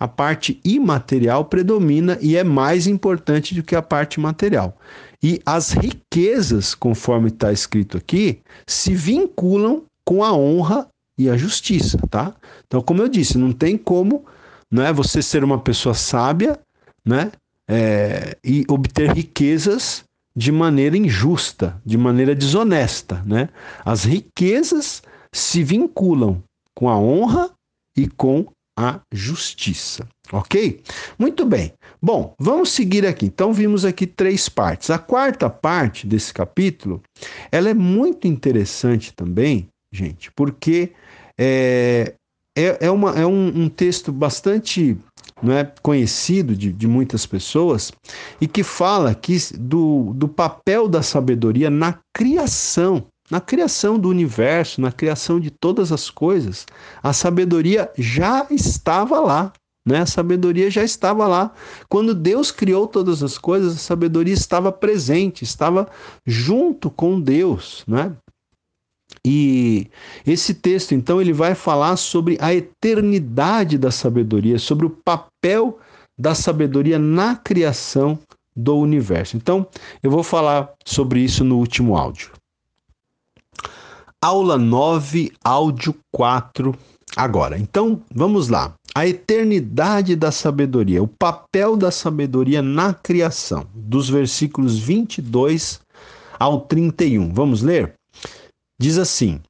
A parte imaterial predomina e é mais importante do que a parte material. E as riquezas, conforme está escrito aqui, se vinculam com a honra e a justiça, tá? Então, como eu disse, não tem como né, você ser uma pessoa sábia né, é, e obter riquezas de maneira injusta, de maneira desonesta. Né? As riquezas se vinculam com a honra e com a justiça. Ok? Muito bem. Bom, vamos seguir aqui. Então, vimos aqui três partes. A quarta parte desse capítulo ela é muito interessante também, gente, porque é, é, é, uma, é um, um texto bastante não é conhecido de, de muitas pessoas e que fala que do, do papel da sabedoria na criação, na criação do universo, na criação de todas as coisas, a sabedoria já estava lá. Né? A sabedoria já estava lá. Quando Deus criou todas as coisas, a sabedoria estava presente, estava junto com Deus. Né? E esse texto, então, ele vai falar sobre a eternidade da sabedoria, sobre o papel da sabedoria na criação do universo. Então, eu vou falar sobre isso no último áudio. Aula 9, áudio 4, agora. Então, vamos lá. A eternidade da sabedoria, o papel da sabedoria na criação, dos versículos 22 ao 31. Vamos ler? diz assim: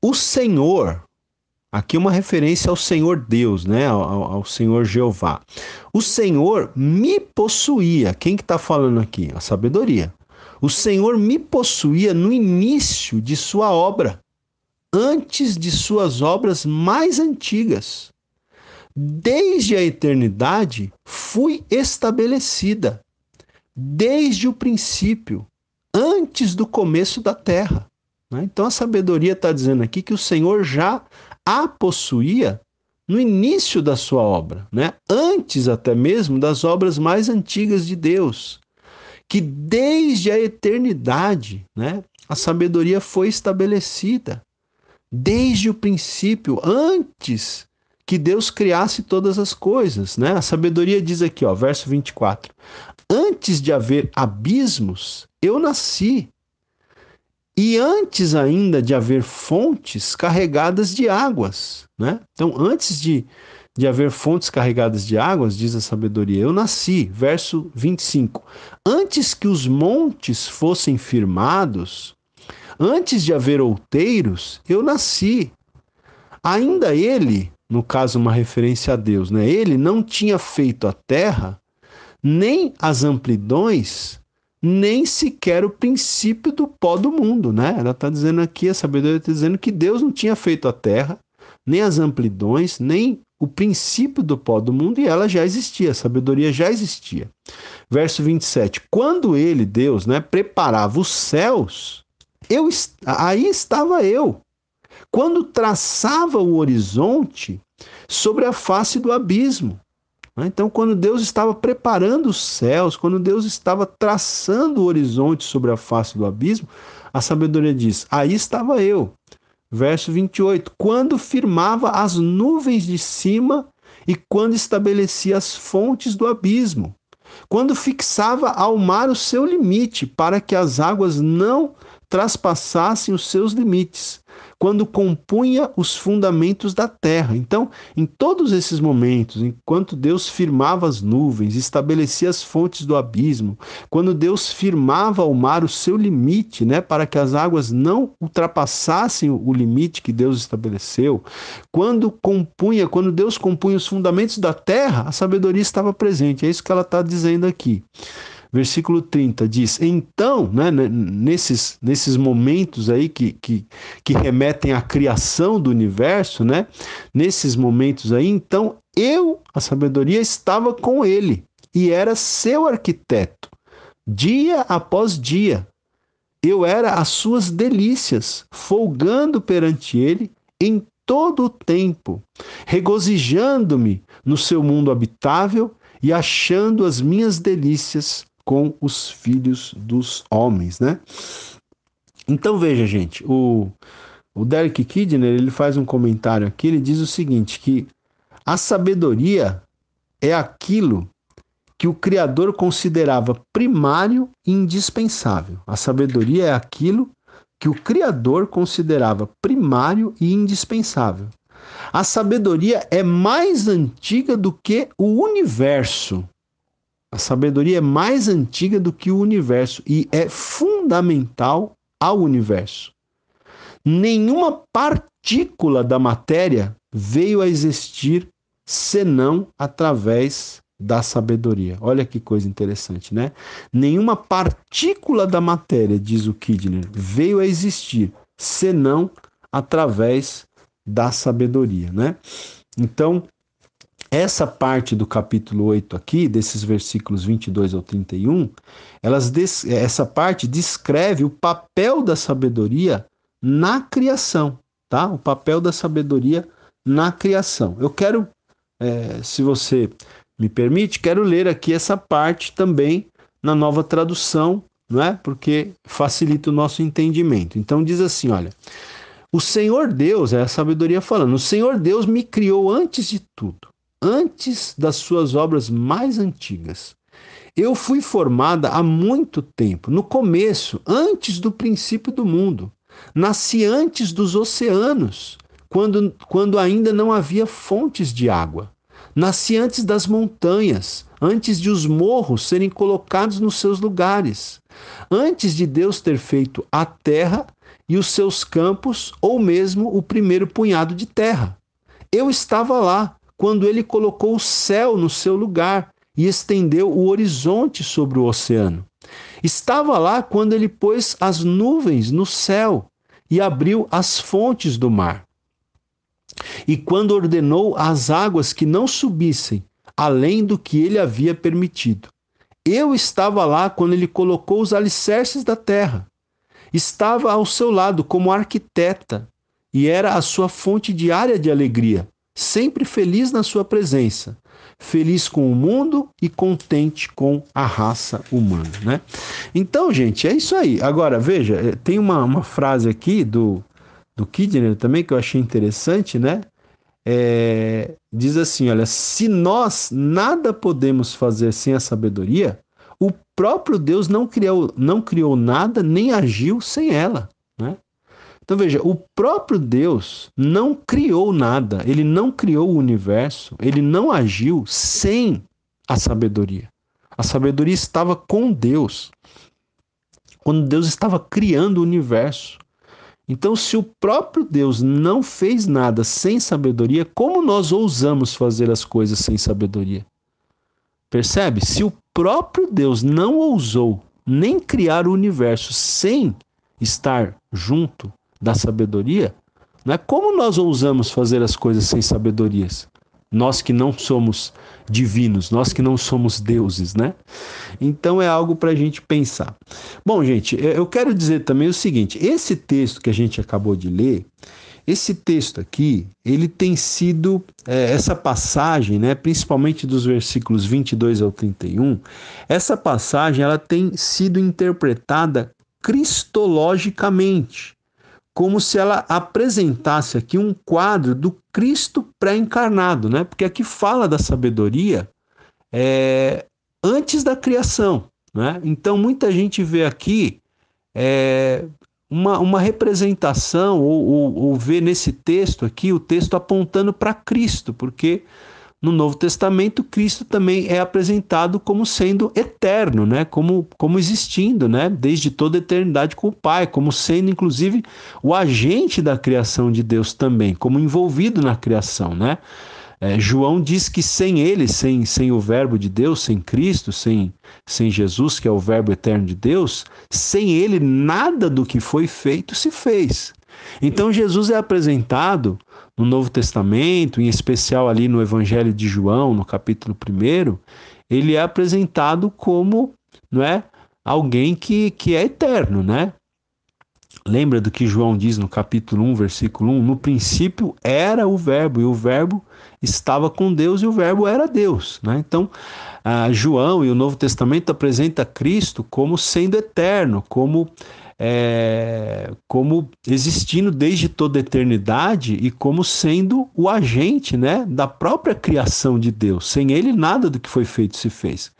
O Senhor, aqui é uma referência ao Senhor Deus, né? Ao, ao Senhor Jeová. O Senhor me possuía. Quem que está falando aqui? A sabedoria. O Senhor me possuía no início de sua obra, antes de suas obras mais antigas. Desde a eternidade fui estabelecida, desde o princípio, antes do começo da terra. Né? Então a sabedoria está dizendo aqui que o Senhor já a possuía no início da sua obra, né? antes até mesmo das obras mais antigas de Deus, que desde a eternidade né? a sabedoria foi estabelecida, desde o princípio, antes que Deus criasse todas as coisas. Né? A sabedoria diz aqui, ó, verso 24: Antes de haver abismos, eu nasci e antes ainda de haver fontes carregadas de águas. Né? Então, antes de, de haver fontes carregadas de águas, diz a sabedoria, eu nasci. Verso 25. Antes que os montes fossem firmados, antes de haver outeiros, eu nasci. Ainda ele, no caso, uma referência a Deus, né? ele não tinha feito a terra, nem as amplidões, nem sequer o princípio do pó do mundo, né? Ela está dizendo aqui, a sabedoria está dizendo que Deus não tinha feito a terra, nem as amplidões, nem o princípio do pó do mundo, e ela já existia, a sabedoria já existia. Verso 27. Quando ele, Deus, né, preparava os céus, eu aí estava eu. Quando traçava o horizonte sobre a face do abismo, né? Então, quando Deus estava preparando os céus, quando Deus estava traçando o horizonte sobre a face do abismo, a sabedoria diz: Aí estava eu. Verso 28. Quando firmava as nuvens de cima e quando estabelecia as fontes do abismo, quando fixava ao mar o seu limite, para que as águas não traspassassem os seus limites, quando compunha os fundamentos da terra. Então, em todos esses momentos, enquanto Deus firmava as nuvens, estabelecia as fontes do abismo, quando Deus firmava ao mar o seu limite, né, para que as águas não ultrapassassem o limite que Deus estabeleceu, quando compunha, quando Deus compunha os fundamentos da terra, a sabedoria estava presente. É isso que ela está dizendo aqui. Versículo 30 diz: Então, né, né, nesses, nesses momentos aí que, que, que remetem à criação do universo, né, nesses momentos aí, então eu, a sabedoria, estava com ele e era seu arquiteto, dia após dia. Eu era as suas delícias, folgando perante ele em todo o tempo, regozijando-me no seu mundo habitável e achando as minhas delícias com os filhos dos homens, né? Então veja, gente, o, o Derek Kidner ele faz um comentário aqui, ele diz o seguinte, que a sabedoria é aquilo que o Criador considerava primário e indispensável. A sabedoria é aquilo que o Criador considerava primário e indispensável. A sabedoria é mais antiga do que o universo. A sabedoria é mais antiga do que o universo e é fundamental ao universo. Nenhuma partícula da matéria veio a existir senão através da sabedoria. Olha que coisa interessante, né? Nenhuma partícula da matéria, diz o Kidner, veio a existir senão através da sabedoria, né? Então, essa parte do capítulo 8 aqui, desses versículos 22 ao 31, elas essa parte descreve o papel da sabedoria na criação, tá? O papel da sabedoria na criação. Eu quero, é, se você me permite, quero ler aqui essa parte também na nova tradução, não é? Porque facilita o nosso entendimento. Então diz assim, olha, o Senhor Deus, é a sabedoria falando, o Senhor Deus me criou antes de tudo antes das suas obras mais antigas. Eu fui formada há muito tempo, no começo, antes do princípio do mundo. Nasci antes dos oceanos, quando, quando ainda não havia fontes de água. Nasci antes das montanhas, antes de os morros serem colocados nos seus lugares, antes de Deus ter feito a terra e os seus campos, ou mesmo o primeiro punhado de terra. Eu estava lá, quando ele colocou o céu no seu lugar e estendeu o horizonte sobre o oceano. Estava lá quando ele pôs as nuvens no céu e abriu as fontes do mar. E quando ordenou as águas que não subissem além do que ele havia permitido. Eu estava lá quando ele colocou os alicerces da terra. Estava ao seu lado como arquiteta e era a sua fonte diária de alegria sempre feliz na sua presença, feliz com o mundo e contente com a raça humana, né? Então, gente, é isso aí. Agora, veja, eh, tem uma, uma frase aqui do, do Kidner também que eu achei interessante, né? É, diz assim, olha, se nós nada podemos fazer sem a sabedoria, o próprio Deus não criou, não criou nada nem agiu sem ela. Então veja, o próprio Deus não criou nada, ele não criou o universo, ele não agiu sem a sabedoria. A sabedoria estava com Deus, quando Deus estava criando o universo. Então, se o próprio Deus não fez nada sem sabedoria, como nós ousamos fazer as coisas sem sabedoria? Percebe? Se o próprio Deus não ousou nem criar o universo sem estar junto da sabedoria, né? como nós ousamos fazer as coisas sem sabedorias? Nós que não somos divinos, nós que não somos deuses, né? Então é algo para a gente pensar. Bom, gente, eu quero dizer também o seguinte: esse texto que a gente acabou de ler, esse texto aqui, ele tem sido, é, essa passagem, né, principalmente dos versículos 22 ao 31, essa passagem ela tem sido interpretada cristologicamente como se ela apresentasse aqui um quadro do Cristo pré-encarnado, né? Porque aqui fala da sabedoria é, antes da criação, né? Então muita gente vê aqui é, uma, uma representação ou, ou, ou vê nesse texto aqui o texto apontando para Cristo, porque no Novo Testamento, Cristo também é apresentado como sendo eterno, né? como, como existindo né? desde toda a eternidade com o Pai, como sendo, inclusive, o agente da criação de Deus também, como envolvido na criação. Né? É, João diz que sem ele, sem, sem o Verbo de Deus, sem Cristo, sem, sem Jesus, que é o Verbo eterno de Deus, sem ele, nada do que foi feito se fez. Então, Jesus é apresentado no Novo Testamento, em especial ali no Evangelho de João, no capítulo 1, ele é apresentado como, não é, alguém que, que é eterno, né? Lembra do que João diz no capítulo 1, versículo 1? No princípio era o Verbo, e o Verbo estava com Deus, e o Verbo era Deus. Né? Então, ah, João e o Novo Testamento apresenta Cristo como sendo eterno, como é, como existindo desde toda eternidade e como sendo o agente né, da própria criação de Deus. Sem ele, nada do que foi feito se fez.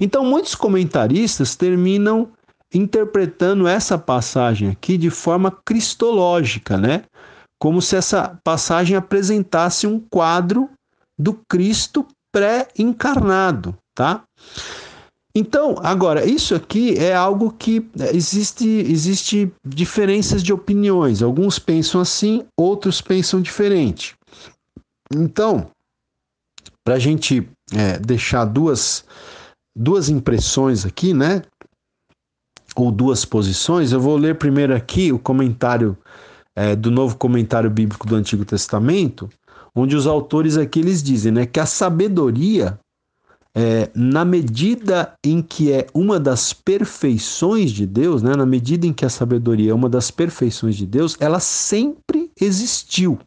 Então, muitos comentaristas terminam interpretando essa passagem aqui de forma cristológica, né? Como se essa passagem apresentasse um quadro do Cristo pré-encarnado, tá? Então, agora, isso aqui é algo que é, existe, existe diferenças de opiniões. Alguns pensam assim, outros pensam diferente. Então, para a gente é, deixar duas, duas impressões aqui, né? Ou duas posições, eu vou ler primeiro aqui o comentário é, do novo comentário bíblico do Antigo Testamento, onde os autores aqui eles dizem né, que a sabedoria é, na medida em que é uma das perfeições de Deus, né, na medida em que a sabedoria é uma das perfeições de Deus, ela sempre existiu.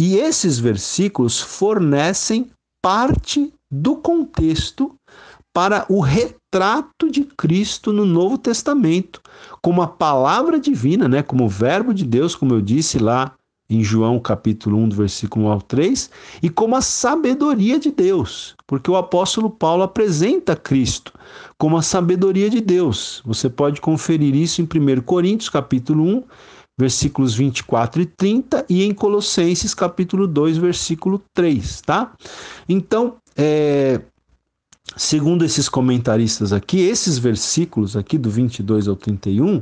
E esses versículos fornecem parte do contexto para o retrato de Cristo no Novo Testamento, como a palavra divina, né, como o verbo de Deus, como eu disse lá em João capítulo 1, versículo 1 ao 3, e como a sabedoria de Deus, porque o apóstolo Paulo apresenta Cristo como a sabedoria de Deus. Você pode conferir isso em 1 Coríntios capítulo 1, versículos 24 e 30 e em Colossenses capítulo 2, versículo 3, tá? Então, é, segundo esses comentaristas aqui, esses versículos aqui do 22 ao 31,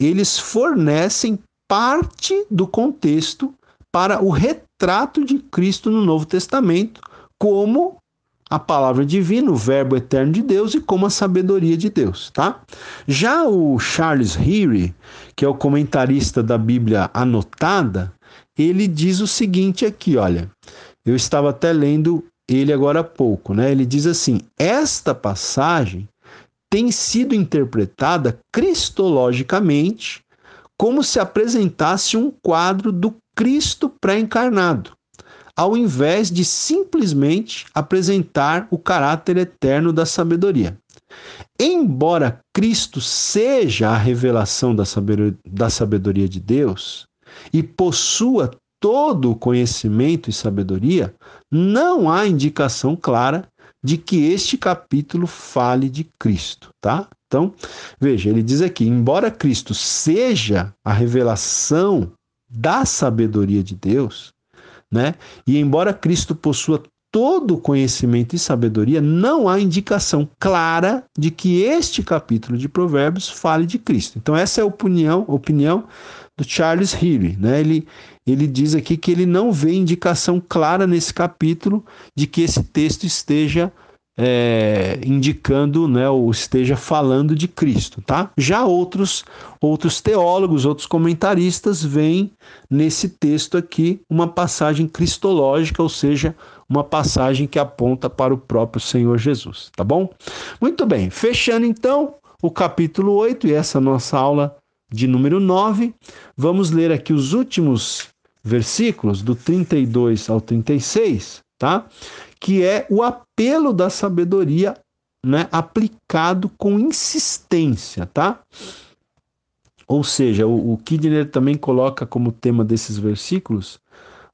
eles fornecem parte do contexto para o retrato de Cristo no Novo Testamento, como a palavra divina, o verbo eterno de Deus e como a sabedoria de Deus, tá? Já o Charles Heary, que é o comentarista da Bíblia anotada, ele diz o seguinte aqui, olha. Eu estava até lendo ele agora há pouco, né? Ele diz assim: "Esta passagem tem sido interpretada cristologicamente como se apresentasse um quadro do Cristo pré-encarnado, ao invés de simplesmente apresentar o caráter eterno da sabedoria. Embora Cristo seja a revelação da sabedoria, de Deus e possua todo o conhecimento e sabedoria, não há indicação clara de que este capítulo fale de Cristo, tá? Então, veja, ele diz aqui: embora Cristo seja a revelação da sabedoria de Deus, né? E embora Cristo possua todo conhecimento e sabedoria, não há indicação clara de que este capítulo de Provérbios fale de Cristo. Então essa é a opinião, opinião do Charles Healy, né? Ele ele diz aqui que ele não vê indicação clara nesse capítulo de que esse texto esteja é, indicando, né, ou esteja falando de Cristo, tá? Já outros outros teólogos, outros comentaristas veem nesse texto aqui uma passagem cristológica, ou seja, uma passagem que aponta para o próprio Senhor Jesus, tá bom? Muito bem, fechando então o capítulo 8 e essa nossa aula de número 9, vamos ler aqui os últimos versículos, do 32 ao 36, tá? Que é o apelo da sabedoria, né, aplicado com insistência, tá? Ou seja, o, o Kidner também coloca como tema desses versículos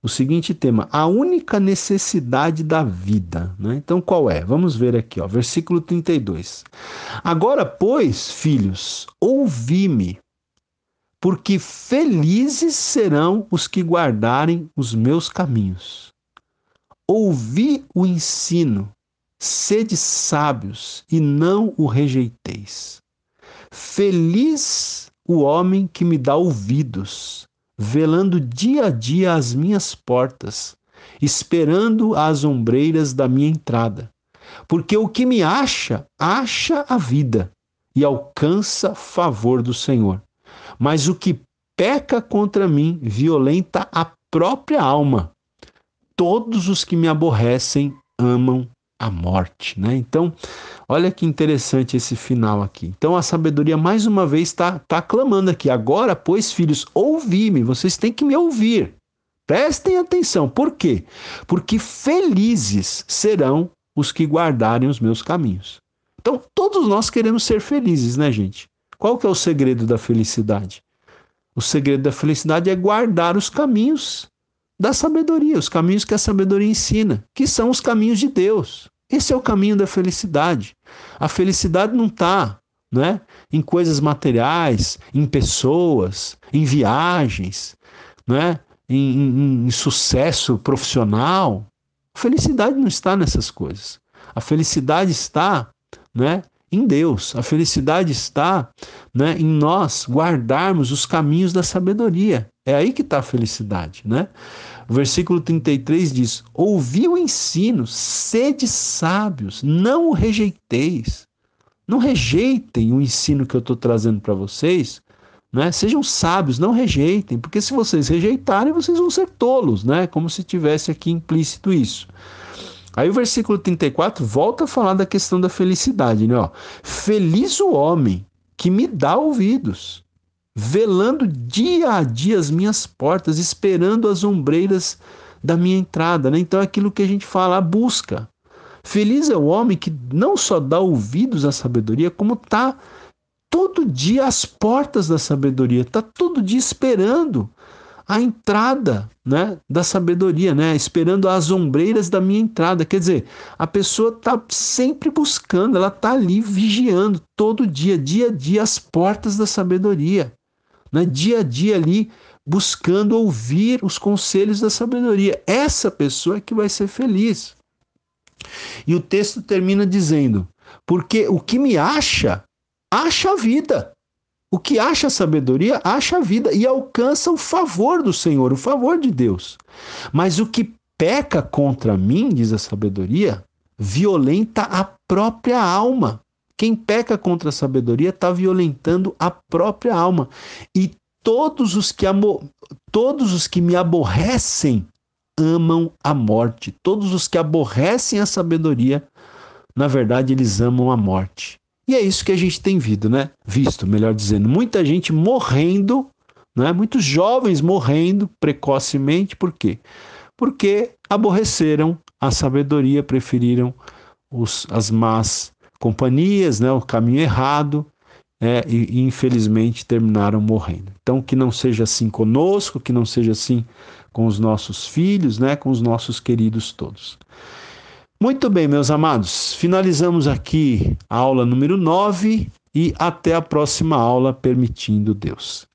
o seguinte tema: a única necessidade da vida. Né? Então, qual é? Vamos ver aqui, ó, versículo 32. Agora, pois, filhos, ouvi-me porque felizes serão os que guardarem os meus caminhos. Ouvi o ensino, sede sábios e não o rejeiteis. Feliz o homem que me dá ouvidos, velando dia a dia as minhas portas, esperando as ombreiras da minha entrada. Porque o que me acha, acha a vida e alcança favor do Senhor. Mas o que peca contra mim violenta a própria alma. Todos os que me aborrecem amam a morte, né? Então, olha que interessante esse final aqui. Então, a sabedoria mais uma vez está tá clamando aqui. Agora, pois, filhos, ouvi-me. Vocês têm que me ouvir. Prestem atenção. Por quê? Porque felizes serão os que guardarem os meus caminhos. Então, todos nós queremos ser felizes, né, gente? Qual que é o segredo da felicidade? O segredo da felicidade é guardar os caminhos da sabedoria, os caminhos que a sabedoria ensina, que são os caminhos de Deus. Esse é o caminho da felicidade. A felicidade não está né, em coisas materiais, em pessoas, em viagens, né, em, em, em sucesso profissional. A felicidade não está nessas coisas. A felicidade está né, em Deus. A felicidade está né, em nós guardarmos os caminhos da sabedoria. É aí que está a felicidade, né? O versículo 33 diz: Ouvi o ensino, sede sábios, não o rejeiteis. Não rejeitem o ensino que eu estou trazendo para vocês, né? Sejam sábios, não rejeitem, porque se vocês rejeitarem, vocês vão ser tolos, né? Como se tivesse aqui implícito isso. Aí o versículo 34 volta a falar da questão da felicidade, né? Ó, Feliz o homem que me dá ouvidos, velando dia a dia as minhas portas, esperando as ombreiras da minha entrada. Né? Então é aquilo que a gente fala, a busca. Feliz é o homem que não só dá ouvidos à sabedoria, como está todo dia às portas da sabedoria, está todo dia esperando a entrada né, da sabedoria, né, esperando as ombreiras da minha entrada. Quer dizer, a pessoa está sempre buscando, ela está ali vigiando todo dia, dia a dia, as portas da sabedoria. Né, dia a dia ali, buscando ouvir os conselhos da sabedoria. Essa pessoa é que vai ser feliz. E o texto termina dizendo: Porque o que me acha, acha a vida o que acha sabedoria, acha vida e alcança o favor do Senhor, o favor de Deus. Mas o que peca contra mim, diz a sabedoria, violenta a própria alma. Quem peca contra a sabedoria está violentando a própria alma. E todos os que amo, todos os que me aborrecem amam a morte. Todos os que aborrecem a sabedoria, na verdade, eles amam a morte. E é isso que a gente tem visto, né? visto, melhor dizendo. Muita gente morrendo, né? muitos jovens morrendo precocemente, por quê? Porque aborreceram a sabedoria, preferiram os, as más companhias, né? o caminho errado, é, e, e, infelizmente terminaram morrendo. Então, que não seja assim conosco, que não seja assim com os nossos filhos, né, com os nossos queridos todos. Muito bem, meus amados, finalizamos aqui a aula número 9 e até a próxima aula, permitindo Deus.